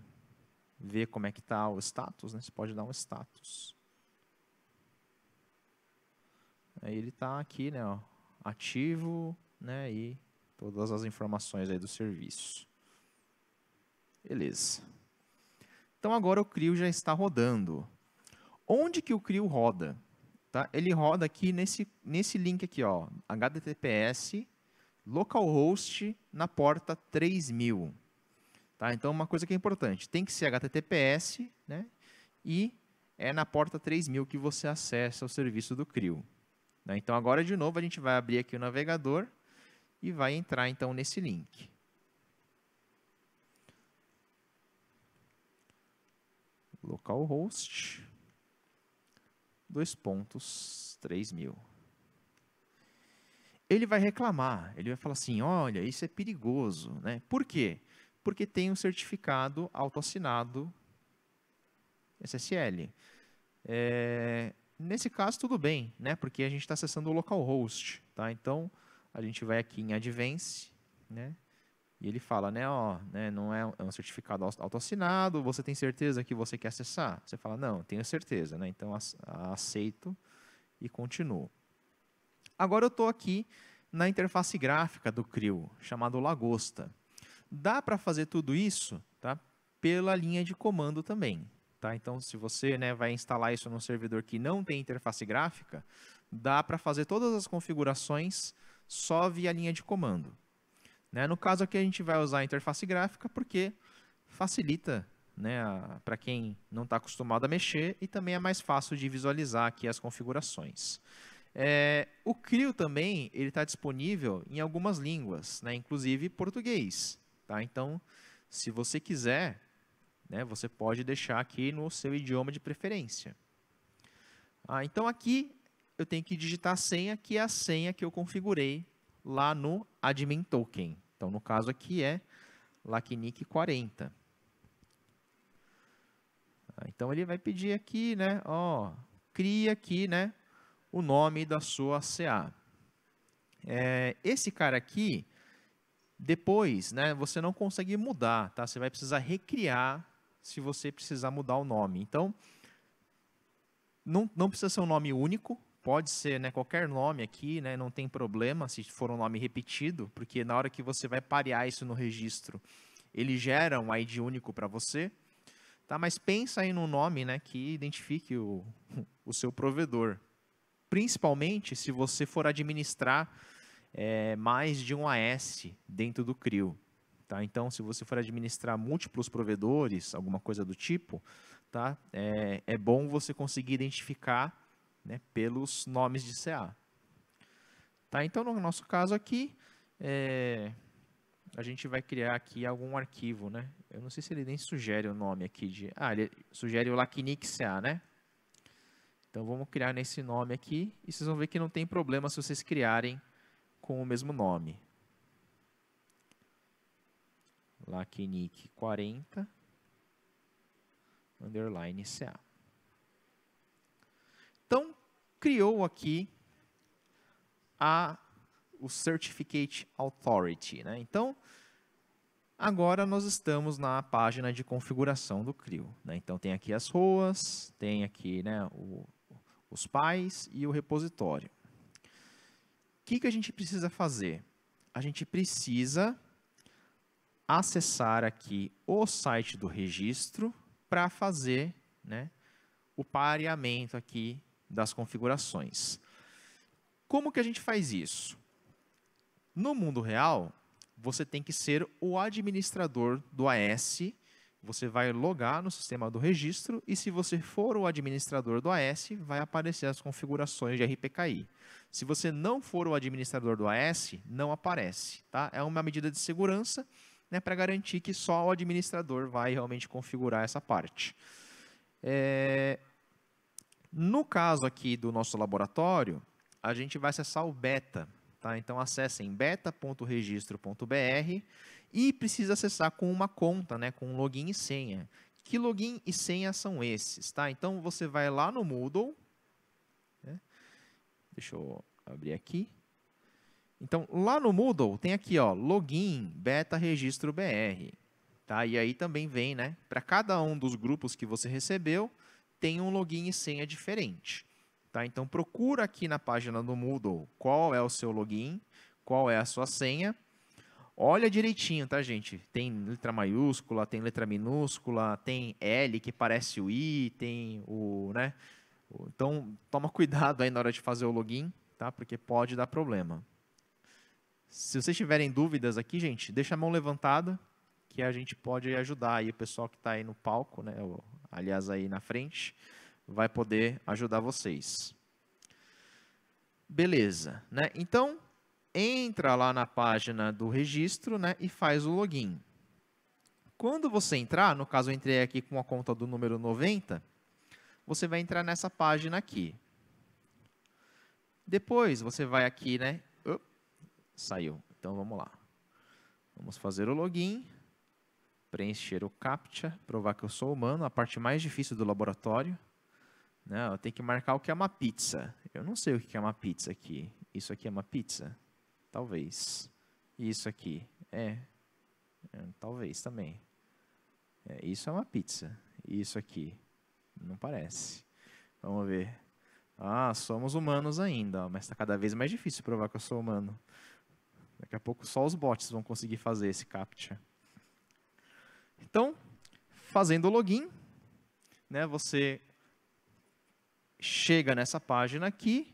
ver como é que tá o status, né? Você pode dar um status. Aí ele está aqui, né, ó, ativo, né, e todas as informações aí do serviço. Beleza. Então agora o CRIO já está rodando. Onde que o CRIO roda? Tá? Ele roda aqui nesse, nesse link aqui, ó, https localhost na porta 3000. Tá? Então, uma coisa que é importante, tem que ser HTTPS né? e é na porta 3000 que você acessa o serviço do CRIO. Né? Então, agora, de novo, a gente vai abrir aqui o navegador e vai entrar, então, nesse link. localhost, dois pontos, 3000. Ele vai reclamar, ele vai falar assim, olha, isso é perigoso, né? Por quê? porque tem um certificado autoassinado SSL. É, nesse caso, tudo bem, né? Porque a gente está acessando o localhost, tá? Então, a gente vai aqui em Advance, né? E ele fala, né, ó, né, não é um é certificado autoassinado, você tem certeza que você quer acessar? Você fala, não, tenho certeza, né? Então, aceito e continuo. Agora eu estou aqui na interface gráfica do CRIO, chamado Lagosta. Dá para fazer tudo isso tá? pela linha de comando também. Tá? Então, se você né, vai instalar isso num servidor que não tem interface gráfica, dá para fazer todas as configurações só via linha de comando. Né? No caso aqui, a gente vai usar a interface gráfica porque facilita né, para quem não está acostumado a mexer e também é mais fácil de visualizar aqui as configurações. É, o CRIO também ele está disponível em algumas línguas, né, inclusive português. Tá? Então, se você quiser, né, você pode deixar aqui no seu idioma de preferência. Ah, então, aqui eu tenho que digitar a senha, que é a senha que eu configurei lá no admin token. Então, no caso aqui é LACNIC40. Ah, então, ele vai pedir aqui, né, ó, cria aqui, né, o nome da sua CA. É, esse cara aqui, depois, né, você não consegue mudar, tá? Você vai precisar recriar se você precisar mudar o nome. Então, não, não precisa ser um nome único, pode ser né, qualquer nome aqui, né, não tem problema se for um nome repetido, porque na hora que você vai parear isso no registro, ele gera um ID único para você. Tá? Mas pensa aí num nome né, que identifique o, <laughs> o seu provedor. Principalmente se você for administrar é, mais de um AS dentro do CRIO. Tá? Então, se você for administrar múltiplos provedores, alguma coisa do tipo, tá? é, é bom você conseguir identificar né, pelos nomes de CA. Tá? Então, no nosso caso aqui, é, a gente vai criar aqui algum arquivo. Né? Eu não sei se ele nem sugere o nome aqui. De, ah, ele sugere o LACNIC CA, né? Então, vamos criar nesse nome aqui. E vocês vão ver que não tem problema se vocês criarem com o mesmo nome. Lacnic 40 underline CA. Então, criou aqui a, o Certificate Authority. Né? Então, agora nós estamos na página de configuração do CRIO. Né? Então, tem aqui as ruas, tem aqui né, o, os pais e o repositório que, que a gente precisa fazer? A gente precisa acessar aqui o site do registro para fazer né, o pareamento aqui das configurações. Como que a gente faz isso? No mundo real, você tem que ser o administrador do AS você vai logar no sistema do registro e se você for o administrador do AS, vai aparecer as configurações de RPKI. Se você não for o administrador do AS, não aparece, tá? É uma medida de segurança, né, para garantir que só o administrador vai realmente configurar essa parte. É... No caso aqui do nosso laboratório, a gente vai acessar o beta, tá? Então acessem beta.registro.br e precisa acessar com uma conta, né, com login e senha. Que login e senha são esses? Tá? Então você vai lá no Moodle, né? deixa eu abrir aqui. Então lá no Moodle tem aqui ó, login beta registro BR. Tá? E aí também vem, né? Para cada um dos grupos que você recebeu, tem um login e senha diferente. Tá? Então procura aqui na página do Moodle qual é o seu login, qual é a sua senha Olha direitinho, tá, gente? Tem letra maiúscula, tem letra minúscula, tem L que parece o I, tem o, né? Então, toma <laughs> cuidado aí na hora de fazer o login, tá? Porque pode dar problema. Se vocês tiverem dúvidas aqui, gente, deixa a mão levantada, que a gente pode ajudar aí o pessoal que está aí no palco, né? aliás, aí na frente, vai poder ajudar vocês. Beleza, né? Então, entra lá na página do registro né, e faz o login. Quando você entrar, no caso eu entrei aqui com a conta do número 90, você vai entrar nessa página aqui. Depois você vai aqui, né? saiu. Então vamos lá. Vamos fazer o login, preencher o CAPTCHA, provar que eu sou humano, a parte mais difícil do laboratório. Não, né, Eu tenho que marcar o que é uma pizza. Eu não sei o que é uma pizza aqui. Isso aqui é uma pizza? Talvez. isso aqui? É. é. talvez também. É, isso é uma pizza. isso aqui? Não parece. Vamos ver. Ah, somos humanos ainda, mas está cada vez mais difícil provar que eu sou humano. Daqui a pouco só os bots vão conseguir fazer esse captcha. Então, fazendo o login, né, você chega nessa página aqui,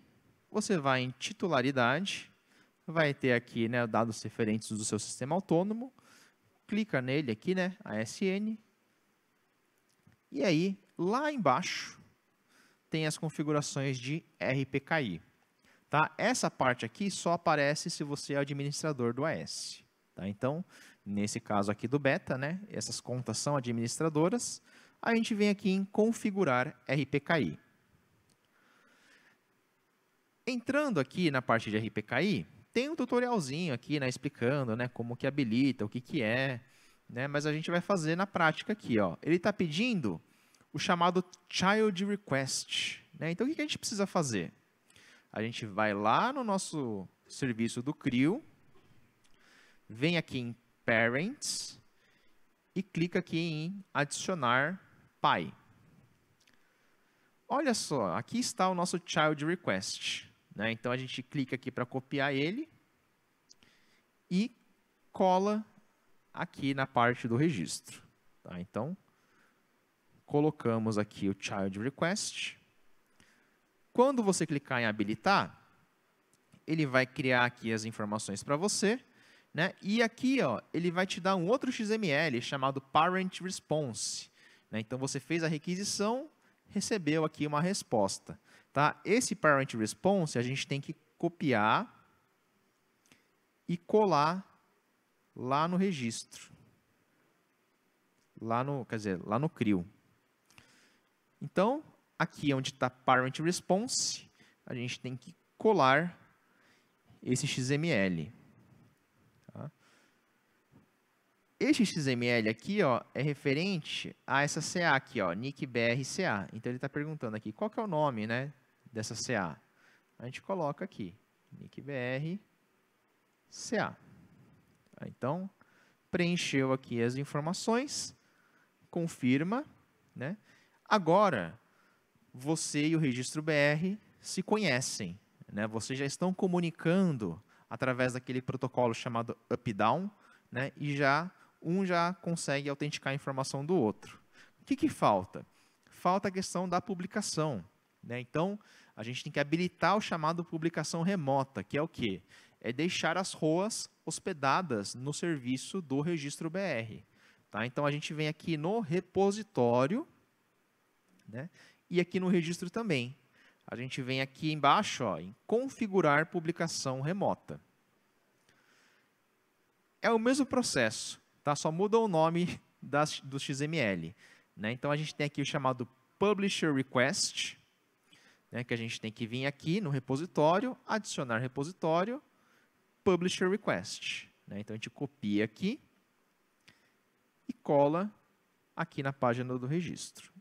você vai em titularidade, vai ter aqui né, dados referentes do seu sistema autônomo, clica nele aqui, né, ASN, e aí, lá embaixo, tem as configurações de RPKI. Tá? Essa parte aqui só aparece se você é administrador do AS. Tá? Então, nesse caso aqui do beta, né, essas contas são administradoras, a gente vem aqui em configurar RPKI. Entrando aqui na parte de RPKI, tem um tutorialzinho aqui, né, explicando, né, como que habilita, o que que é, né, mas a gente vai fazer na prática aqui, ó. Ele está pedindo o chamado child request, né? Então o que, que a gente precisa fazer? A gente vai lá no nosso serviço do CRIO, vem aqui em Parents e clica aqui em adicionar pai. Olha só, aqui está o nosso child request. Né? Então a gente clica aqui para copiar ele e cola aqui na parte do registro. Tá? Então colocamos aqui o child request. Quando você clicar em habilitar, ele vai criar aqui as informações para você. Né? E aqui ó, ele vai te dar um outro XML chamado parent response. Né? Então você fez a requisição, recebeu aqui uma resposta. Tá? Esse parent response a gente tem que copiar e colar lá no registro. Lá no, quer dizer, lá no CRIO. Então, aqui é onde está parent response, a gente tem que colar esse XML. Tá? XML aqui ó, é referente a essa CA aqui, ó, NICBRCA. Então, ele está perguntando aqui, qual que é o nome né, dessa CA? A gente coloca aqui, br CA. Então, preencheu aqui as informações, confirma. Né? Agora, você e o registro BR se conhecem. Né? Vocês já estão comunicando através daquele protocolo chamado up-down, né? e já um já consegue autenticar a informação do outro. O que, que falta? Falta a questão da publicação. Né? Então, a gente tem que habilitar o chamado publicação remota, que é o quê? É deixar as ROAs hospedadas no serviço do registro BR. Tá? Então, a gente vem aqui no repositório né? e aqui no registro também. A gente vem aqui embaixo ó, em configurar publicação remota. É o mesmo processo, tá? só muda o nome das, do XML. Né? Então, a gente tem aqui o chamado Publisher Request, né, que a gente tem que vir aqui no repositório, adicionar repositório, publisher request. Né? Então, a gente copia aqui e cola aqui na página do registro.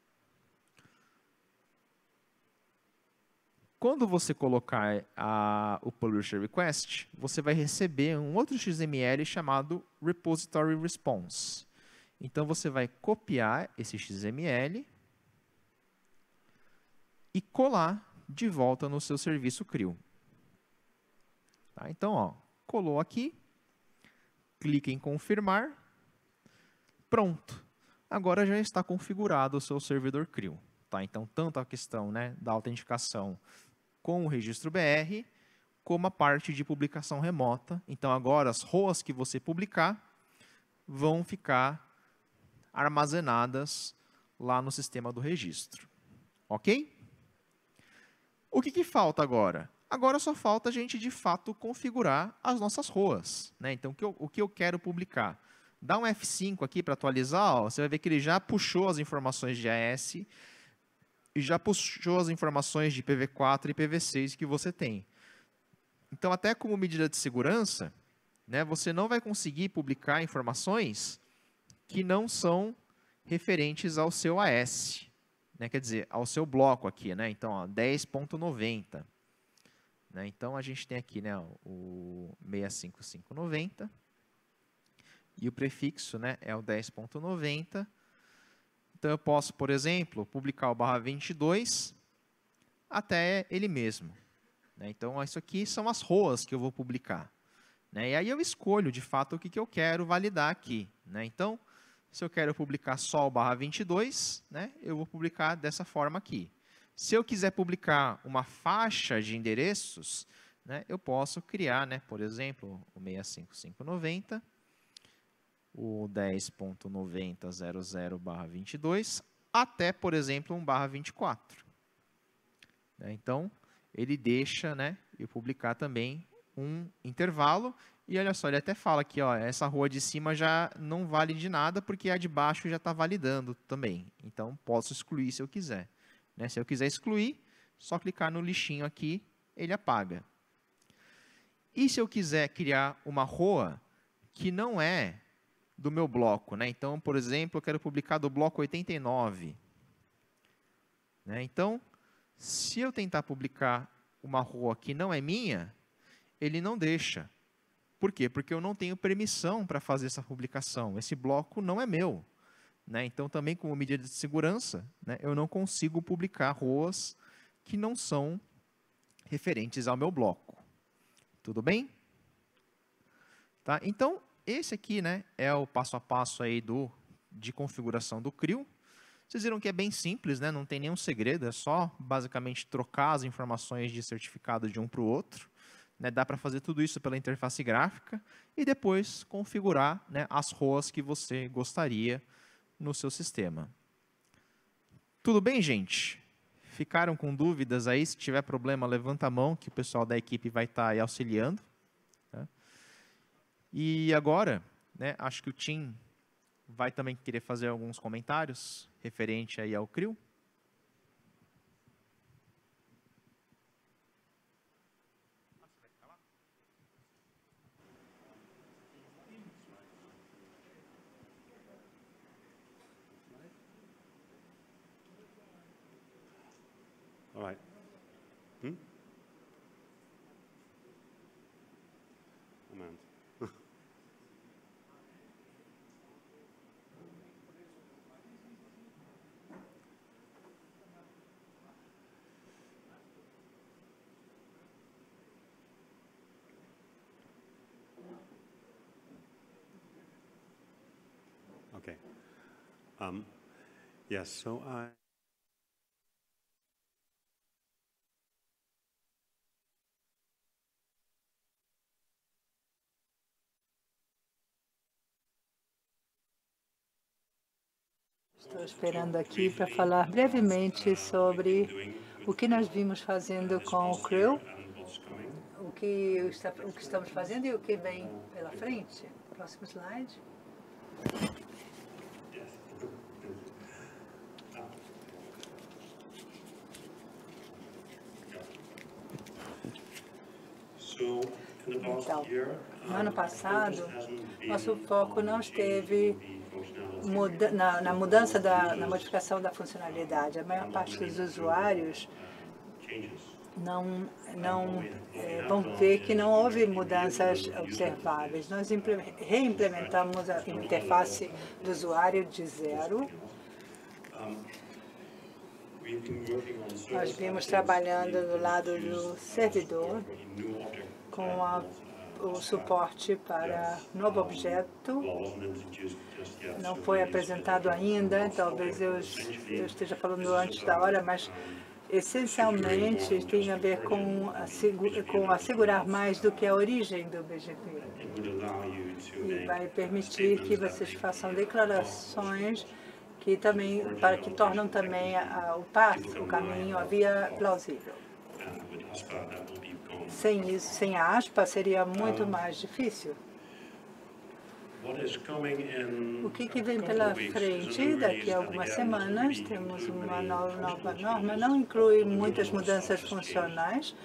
Quando você colocar a, o publisher request, você vai receber um outro XML chamado repository response. Então, você vai copiar esse XML e colar de volta no seu serviço CRIO. Tá, então, ó, colou aqui, clique em confirmar, pronto. Agora já está configurado o seu servidor CRIO. Tá? Então, tanto a questão né, da autenticação com o registro BR, como a parte de publicação remota. Então, agora as ROAs que você publicar vão ficar armazenadas lá no sistema do registro. Ok? O que, que falta agora? Agora só falta a gente, de fato, configurar as nossas ruas. Né? Então, o que, eu, o que eu quero publicar? Dá um F5 aqui para atualizar, ó, você vai ver que ele já puxou as informações de AS e já puxou as informações de PV4 e PV6 que você tem. Então, até como medida de segurança, né, você não vai conseguir publicar informações que não são referentes ao seu AS né, quer dizer, ao seu bloco aqui, né? Então, 10.90. Né? Então, a gente tem aqui, né, o 65590 e o prefixo, né, é o 10.90. Então, eu posso, por exemplo, publicar o barra 22 até ele mesmo. Né? Então, isso aqui são as ROAs que eu vou publicar. Né? E aí eu escolho, de fato, o que, que eu quero validar aqui. Né? Então, se eu quero publicar sol barra 22, né, eu vou publicar dessa forma aqui. Se eu quiser publicar uma faixa de endereços, né, eu posso criar, né, por exemplo, o 65590, o 10.9000 barra 22, até, por exemplo, um barra 24. Né, então, ele deixa né, eu publicar também um intervalo. E olha só, ele até fala aqui, ó, essa rua de cima já não vale de nada porque a de baixo já está validando também. Então posso excluir se eu quiser. Né? Se eu quiser excluir, só clicar no lixinho aqui, ele apaga. E se eu quiser criar uma rua que não é do meu bloco, né? Então, por exemplo, eu quero publicar do bloco 89. Né? Então, se eu tentar publicar uma rua que não é minha, ele não deixa. Por quê? Porque eu não tenho permissão para fazer essa publicação. Esse bloco não é meu. Né? Então, também como medida de segurança, né, eu não consigo publicar ruas que não são referentes ao meu bloco. Tudo bem? Tá? Então, esse aqui né, é o passo a passo aí do, de configuração do CRIO. Vocês viram que é bem simples, né? não tem nenhum segredo, é só basicamente trocar as informações de certificado de um para o outro. Né, dá para fazer tudo isso pela interface gráfica e depois configurar né, as ROAs que você gostaria no seu sistema. Tudo bem, gente? Ficaram com dúvidas aí? Se tiver problema, levanta a mão que o pessoal da equipe vai estar tá aí auxiliando. Né? E agora, né, acho que o Tim vai também querer fazer alguns comentários referente aí ao CRIO. Right. Hmm? Amand. <laughs> Okay. Um, yes, so I... esperando aqui para falar brevemente sobre o que nós vimos fazendo com o CREW, o que, está, o que estamos fazendo e o que vem pela frente. Próximo slide. Então, no ano passado, nosso foco não esteve muda, na, na, mudança, da, na modificação da funcionalidade. A maior parte dos usuários não, não é, vão ver que não houve mudanças observáveis. Nós reimplementamos a interface do usuário de zero. Nós vimos trabalhando do lado do servidor com a, o suporte para novo objeto, não foi apresentado ainda, talvez eu, eu esteja falando antes da hora, mas essencialmente tem a ver com, com assegurar mais do que a origem do BGP. E vai permitir que vocês façam declarações que também, para que tornam também a, o passo, o caminho, a via plausível. Sem isso, sem a aspa, seria muito mais difícil. O que, que, vem pela frente? Daqui a algumas semanas temos uma nova norma. Não inclui muitas mudanças funcionais,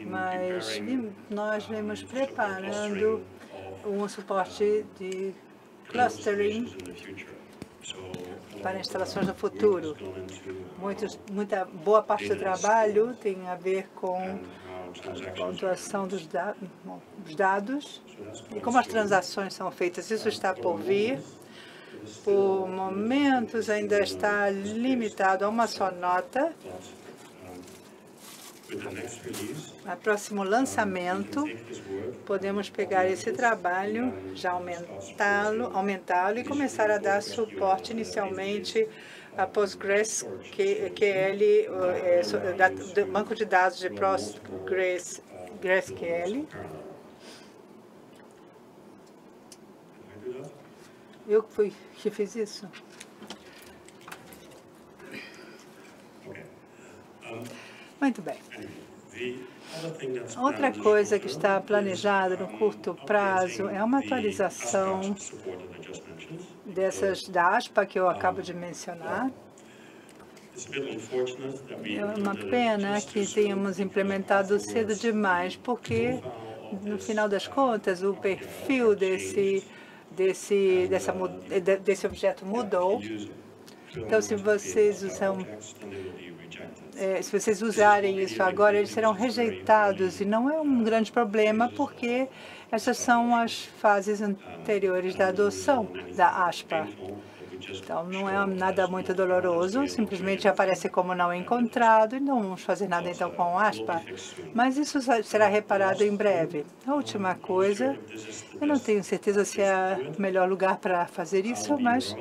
mas nós vemos preparando um suporte de clustering uh, para instalações no futuro. Uh, muita boa parte do trabalho tem a ver com pontuação dos, da dos dados e como as transações são feitas. Isso está por vir. Por momentos ainda está limitado a uma só nota. A próximo lançamento, podemos pegar esse trabalho, já aumentá-lo aumentá, -lo, aumentá -lo e começar a dar suporte inicialmente a PostgreSQL, é, banco de dados de PostgreSQL. Eu que fui que fiz isso. Muito bem. Outra coisa que está planejada no curto prazo é uma atualização dessas da ASPA que eu ah. acabo de mencionar. Né? É, é uma pena que tenhamos implementado cedo demais, porque, no final das contas, o perfil desse, desse, dessa, desse objeto é, mudou. Então, se vocês usam é, se vocês usarem isso é agora, eles serão rejeitados. E não é um grande problema, porque essas são as fases anteriores da adoção da aspa. Então, não é nada muito doloroso, simplesmente aparece como não encontrado e não vamos fazer nada então com aspa. Mas isso será reparado em breve. A última coisa, eu não tenho certeza se é o melhor lugar para fazer isso, mas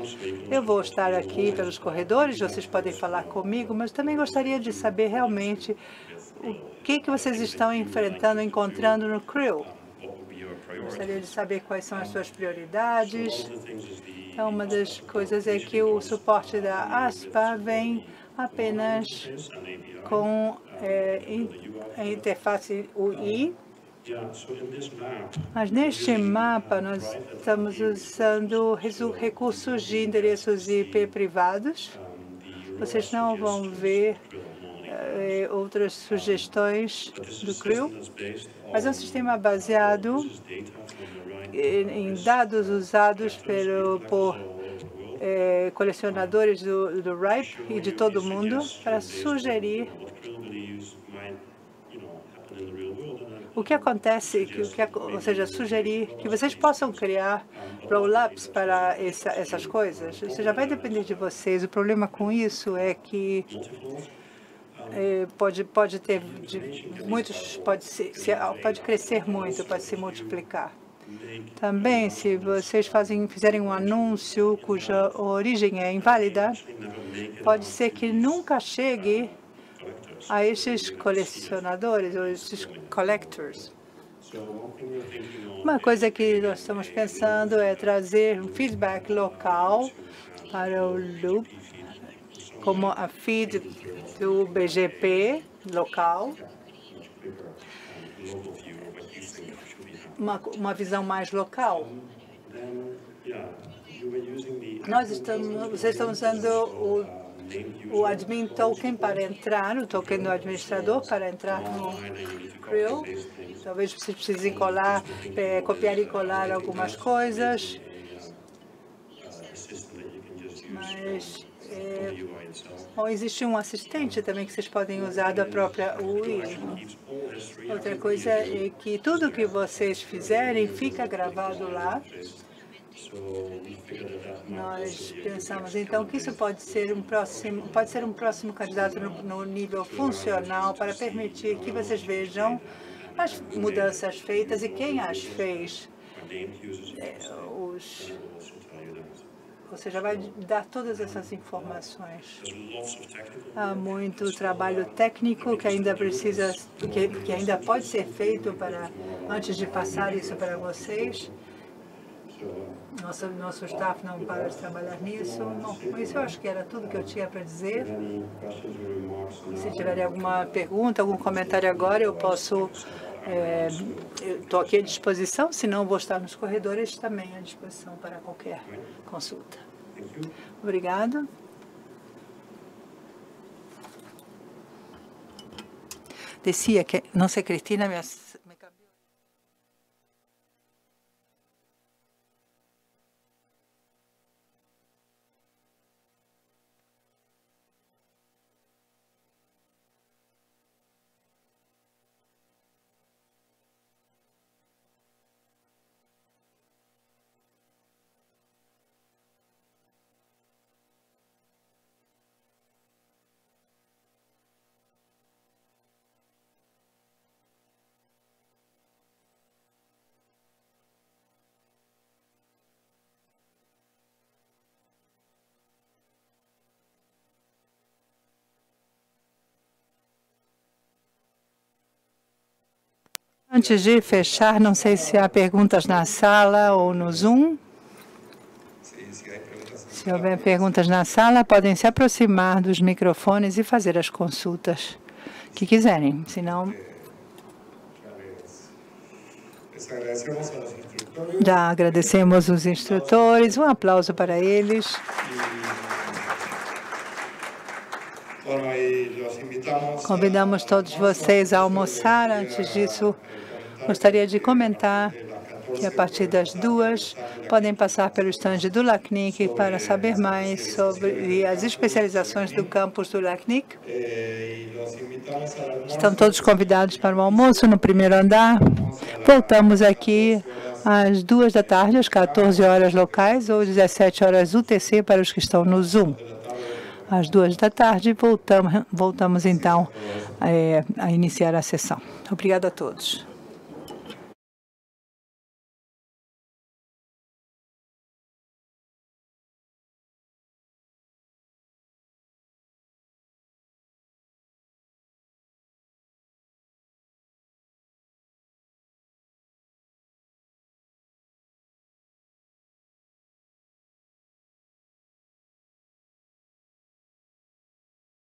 eu vou estar aqui pelos corredores, vocês podem falar comigo, mas também gostaria de saber realmente o que, que vocês estão enfrentando, encontrando no CREW. Gostaria de saber quais são as é. suas prioridades. Então, uma das coisas é que o suporte da ASPA vem apenas com é, a interface UI. Então, Mas neste mapa, uh, nós estamos usando recursos de endereços IP privados. Vocês não vão ver eh, outras sugestões do CRIU, mas é um sistema baseado em dados uh, usados pelo, por é, colecionadores do, do RIPE e de todo mundo para sugerir o que acontece, que, que, ou seja, sugerir que vocês possam criar roll-ups para essa, essas coisas. Isso já vai depender de vocês. O problema com isso é que é, pode, pode ter de, muitos, pode, se, pode crescer muito, pode se multiplicar. Também, se vocês fazem, fizerem um anúncio cuja origem é inválida, pode ser que nunca chegue a esses colecionadores, ou esses collectors. Uma coisa que nós estamos pensando é trazer um feedback local para o loop como a feed do BGP local, uma, uma visão mais local. Nós estamos, vocês estão usando o, o admin token para entrar, o token do administrador para entrar no Creo. Talvez vocês precisem colar, é, copiar e colar algumas coisas. Mas ou existe um assistente também que vocês podem usar da própria UI. Né? Outra coisa é que tudo que vocês fizerem fica gravado lá. Nós pensamos então que isso pode ser um próximo, pode ser um próximo candidato no, no nível funcional para permitir que vocês vejam as mudanças feitas e quem as fez. É, os você já vai dar todas essas informações. Há muito trabalho técnico que ainda precisa, que, que ainda pode ser feito para antes de passar isso para vocês. Nosso, nosso staff não para de trabalhar nisso. Bom, isso eu acho que era tudo que eu tinha para dizer. Se tiverem alguma pergunta, algum comentário agora, eu posso Estou é, aqui à disposição, se não vou estar nos corredores também à disposição para qualquer consulta. Obrigado. Decía que, não sei, Cristina, me Antes de fechar, não sei se há perguntas na sala ou no Zoom. Se houver perguntas na sala, podem se aproximar dos microfones e fazer as consultas que quiserem, senão... Já agradecemos os instrutores, um aplauso para eles. Convidamos todos vocês a almoçar. Antes disso, gostaria de comentar que a partir das duas podem passar pelo estande do LACNIC para saber mais sobre as especializações do campus do LACNIC. Estão todos convidados para o almoço no primeiro andar. Voltamos aqui às duas da tarde, às 14 horas locais ou 17 horas UTC para os que estão no Zoom às duas da tarde. Voltamos, voltamos então é, a iniciar a sessão. Obrigada a todos.